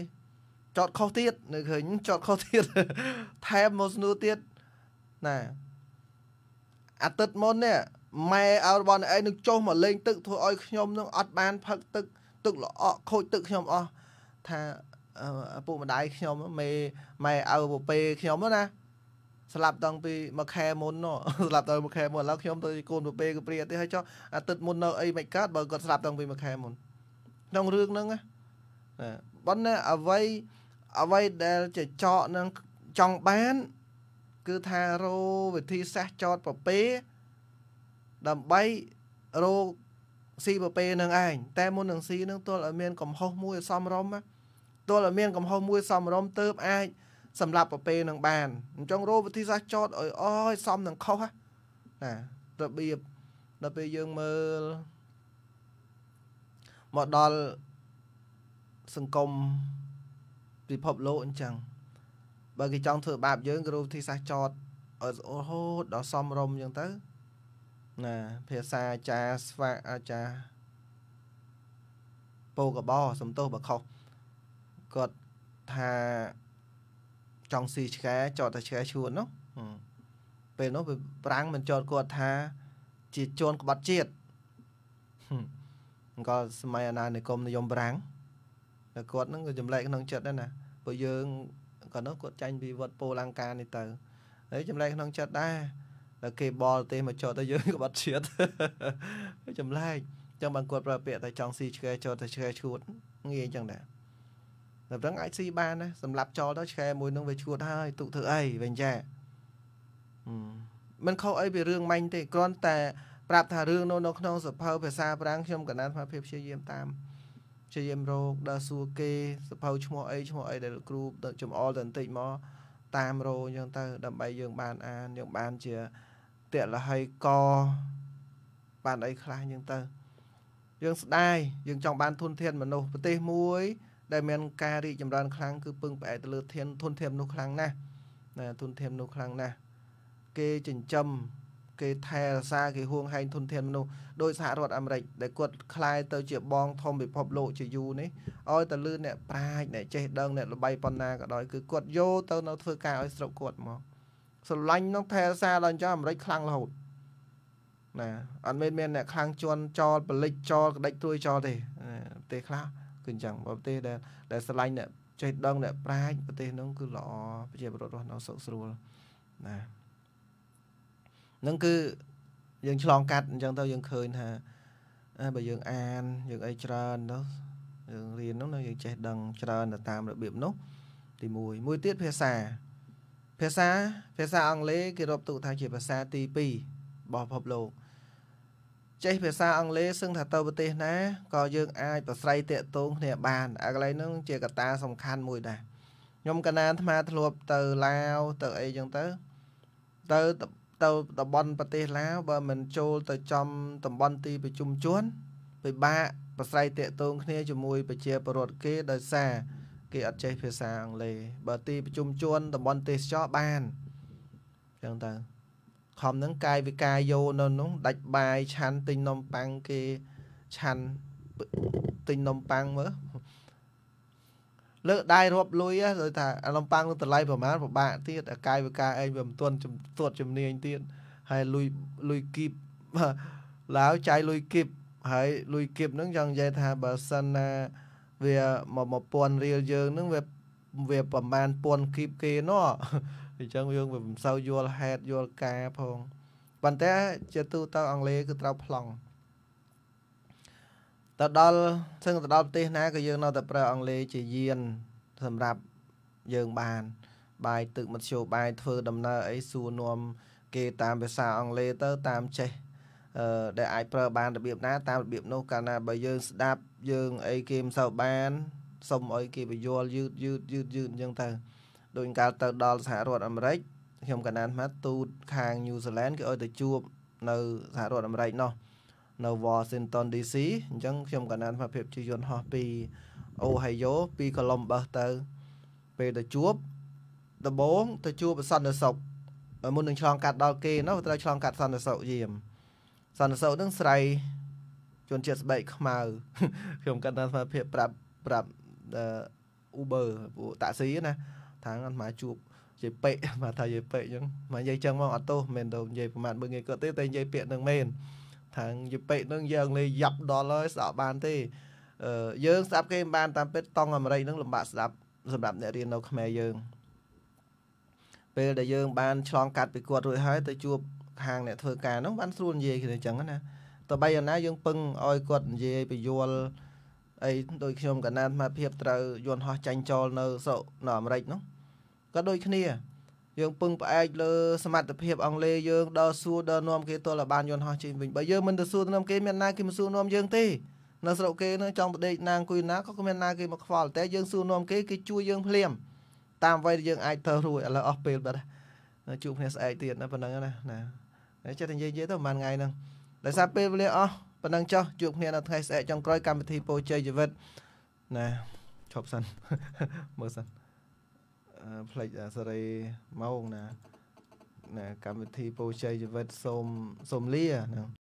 ចតខុសទៀតនៅឃើញចតខុសទៀតថែមមកស្នូទៀតណាអាទិត្យមុននេះម៉ែអើរបស់ឯងនឹងចុះមកលេងទឹកធ្វើឲ្យខ្ញុំនឹងអត់បានផឹកទឹកទឹកល្អក់ខូចទឹកខ្ញុំអស់ថាឪពុកម្ដាយខ្ញុំមេម៉ែឪពពេខ្ញុំណាស្លាប់តាំងពីមួយខែមុននោះស្លាប់ទៅមួយខែមុនឥឡូវខ្ញុំទៅកូនពពេក៏ព្រាទេហើយចុះអាទិត្យមុននៅអីមិនកើតបើគាត់ស្លាប់តាំងពីមួយខែមុនក្នុងរឿងហ្នឹងណាប៉ុន្តែអ្វីអ្វីដែលចចកនឹងចង់បាន គឺថារោវិធីសាស្ត្រចតប្រពេដើម្បីរោស៊ីប្រពេនឹងឯងតែមុននឹងស៊ីនឹងទល់ឲ្យមានកំហុសមួយសំរម្យទល់ឲ្យមានកំហុសមួយសំរម្យទៅអាចសម្រាប់ប្រពេនឹងបានអញ្ចឹងរោវិធីសាស្ត្រចតឲ្យអស់សំនឹងខុសណារបៀបដល់ពេលយើងមើលមកដល់សង្គមពិភពលោកអញ្ចឹងបើគេចង់ធ្វើបាបយើងគ្រូវិធីសាស្ត្រចតឲ្យស្អល់ហូតដល់សំរុំអញ្ចឹងទៅណាភាសាអាចារ្យស្វាអាចារ្យពោកបោសំទោសបខុសគាត់ថាចង់ស៊ីឆ្កែចតតែឆ្កែឈួននោះពេលនោះវាប្រាំងមិនចតគាត់ថា ជាជនក្បត់ជាតិក៏សម័យអាណានិគមនិយមប្រាំងតែគាត់ហ្នឹងក៏ចម្លែកក្នុងចិត្តដែរណាព្រោះយើងគាត់នោះគាត់ចាញ់ពីវត្តពោលង្ការនេះទៅហើយចម្លែកក្នុងចិត្តដែរតែគេបលទេមកចោតទៅយើងក៏បាត់ជាតិចម្លែកចឹងបានគាត់ប្រើពាក្យតែចង់ស៊ីឆ្កែចោតតែឆ្កែឈួតងាយចឹងដែរតែប្រឹងអាចស៊ីបានណាសម្រាប់ចោលទៅឆ្កែមួយនឹងវាឈួតហើយទុកធ្វើអីវិញចាមិនខុសអីពីរឿងម៉ាញ់ទេគ្រាន់តែប្រាប់ថារឿងនៅក្នុងសភៅភាសាប្រាំងខ្ញុំកណាត់ថាភាពព្យាយាមតាមព្យាយាមរកដើរសួរគេសភៅឈ្មោះអីឈ្មោះអីដែលលោកគ្រូចំអល់ទៅបន្តិចមកតាមរោអញ្ចឹងទៅដើម្បីយើងបានអានយើងបានជាតលហីកបានអីខ្លះអញ្ចឹងទៅយើងស្ដាយយើងចង់បានធនធានមនុស្សប្រទេសមួយ ដែលមានការរីកចម្រើនខ្លាំងគឺពឹងផ្អែកទៅលើធានធនធានមនុស្សខ្លាំងណាស់ណាធនធានមនុស្សខ្លាំងណាស់គេចិញ្ចឹមគេថែរក្សាគេហួងហែងធនធានមនុស្សដោយសហរដ្ឋអាមេរិកដែលគាត់คลายទៅជាបងធំពិភពលោកជាយូរនេះឲ្យតែលឺអ្នកប្រាជ្ញអ្នកចេះដឹងអ្នកល្បីប៉ុណ្ណាក៏ដោយគឺគាត់យកទៅនៅធ្វើការឲ្យស្រុកគាត់មកស្រឡាញ់នឹងថែរក្សាដល់អញ្ចឹងអាមេរិកខ្លាំងរហូតណាអត់មែនមានអ្នកខ្លាំងជន់ចោលបលិចចោលក្តិចទួយចោលទេប្រទេសខ្លះគឺអញ្ចឹងប្រទេសដែលដែលស្រឡាញ់អ្នកចេះដឹងអ្នកប្រាជ្ញប្រទេសនោះគឺល្អប្រជាពលរដ្ឋរស់នៅសុខស្រួលណានឹងគឺយើងឆ្លងកាត់អញ្ចឹងទៅយើងឃើញថាបើយើងអានយើងអីច្រើនទៅយើងរៀននោះយើងចេះដឹង ច្រើនទៅតាមរបៀបនោះ ទី1មួយទៀតភាសាភាសាភាសាអង់គ្លេសគេរាប់ទុកថាជាភាសាទី2របស់ពិភពលោកចេះភាសាអង់គ្លេសសឹងថាទៅប្រទេសណាក៏យើងអាចប្រស្រ័យតាក់ទងគ្នាបានអាកន្លែងហ្នឹងជាកត្តាសំខាន់មួយដែរខ្ញុំកណានអាត្មាធ្លាប់ទៅឡាវទៅអីចឹងទៅទៅទៅតំបន់ប្រទេសឡាវបើមិនចូល ទៅចំ តំបន់ទីប្រជុំជនពិបាក ប្រស្រ័យតាក់ទងគ្នាជាមួយប្រជាពលរដ្ឋគេដោយសារគេអត់ចេះភាសាអង់គ្លេសបើទីប្រជុំជនតំបន់ ទេសចរបានអញ្ចឹងទៅខំនឹងកាយវិការយោនៅនោះដាច់បាយឆាន់ទិញនំប៉័ងគេឆាន់ទិញនំប៉័ងមើលលើកដៃរាប់លុយដូចថាអាឡំប៉ាំងនឹងតម្លៃប្រមាណពិបាកទៀតអាកាយវិការឯងវាមិនទាន់ទួតជំនាញទៀតហើយលុយលុយគីបឡាវចាយលុយគីបហើយលុយគីបហ្នឹងចង់និយាយថាបើសិនណាវាមក1000រៀលយើងហ្នឹងវាវាប្រមាណ1000គីបគេណោះអញ្ចឹងយើងវាមិនសូវយល់ហេតុយល់ការផងប៉ុន្តែជាទូទៅអង់គ្លេសគឺត្រូវប្លង់ទៅដល់សឹងទៅដល់ប្រទេស ណាក៏យើងនៅតែប្រើអង់គ្លេសជាយានសម្រាប់យើងបានបាយទឹកមធ្យោបាយធ្វើដំណើរអីសួរនាំគេតាមភាសាអង់គ្លេសទៅតាមចេះអឺដែលអាចប្រើបានរបៀបណាតាមរបៀបនោះកាលណាបើយើងស្ដាប់យើងអីគេមិនសូវបានសុំឲ្យគេបញ្យល់យឺតយឺតយឺតយឺតអញ្ចឹងទៅដូចកាលទៅដល់សហរដ្ឋអាមេរិកខ្ញុំកណានថាទូតខាងញូហ្សេឡង់គេឲ្យទៅជួបនៅសហរដ្ឋអាមេរិកនោះនៅ Washington DC អញ្ចឹងខ្ញុំក៏បានភាពភាពជិះយន្តហោះពី Ohio ពី Columbus ទៅពេលទៅជួបដំបងទៅជួបសន្តិសុខមុននឹងឆ្លងកាត់ដល់គេនោះត្រូវឆ្លងកាត់សន្តិសុខយាមសន្តិសុខនឹងស្រីជនជាតិស្បែកខ្មៅខ្ញុំកាត់តាមភាពប្រាប់ប្រាប់អឺ Uber ពួកតាក់ស៊ីណាថាអត់មកជួបយាយពេកមកថាយាយពេកអញ្ចឹងមកនិយាយចឹងមកអត់ទោសមិនមែនទៅនិយាយប្រមាថមើងងាយគាត់ទេតែនិយាយពាក្យនឹងមែនត្រូវយពេកនឹងយើងលេយ៉ាប់ដល់ហើយស្ដាប់បានទេយើងស្ដាប់គេមិនបាន តាមពិតតង់អាមេរិកនឹងលំបាកស្ដាប់សម្រាប់អ្នករៀននៅខ្មែរយើងពេលដែលយើងបានឆ្លងកាត់ពីគាត់រួចហើយទៅជួបខាងអ្នកធ្វើការនោះបានស្រួលនិយាយគ្នាអញ្ចឹងណាតបីយ៉ាងណា យើងពឹងឲ្យគាត់និយាយពយល់អីដូចខ្ញុំកណានអាភាពត្រូវយន្តហោះចាញ់ចោលនៅស្រុកនៅអាមេរិកនោះក៏ដូចគ្នាយើងពឹងផ្អែកលើសមត្ថភាព អង់គ្លេសយើងដល់សួរដល់នាំគេទល់ឲ្យបានយន្តហោះចេញវិញបើយើងមិនទៅសួរនាំគេមានណាគេមិនសួរនាំយើងទេនៅស្រុកគេនឹងចង់បដេកណាងគួយណាក៏គ្មានណាគេមកខ្វល់តែយើងសួរនាំគេគេជួយយើងភ្លាមតាមអ្វីដែលយើងអាចធ្វើរួចឥឡូវអស់ពេលបាត់ជួបគ្នាស្អែកទៀតណាប៉ុណ្ណឹងណាណាចិត្តនិយាយនិយាយទៅប្រហែលថ្ងៃហ្នឹងដោយសារពេលវេលាអស់ប៉ុណ្ណឹងចោះជួបគ្នានៅថ្ងៃស្អែកចុងក្រោយកម្មវិធីពោជ័យជីវិតណាឈប់សិនមើលសិនផ្លេចសេរីម៉ោងណា ណា កម្មវិធីពោជ័យជីវិតសូមសូមលាហ្នឹង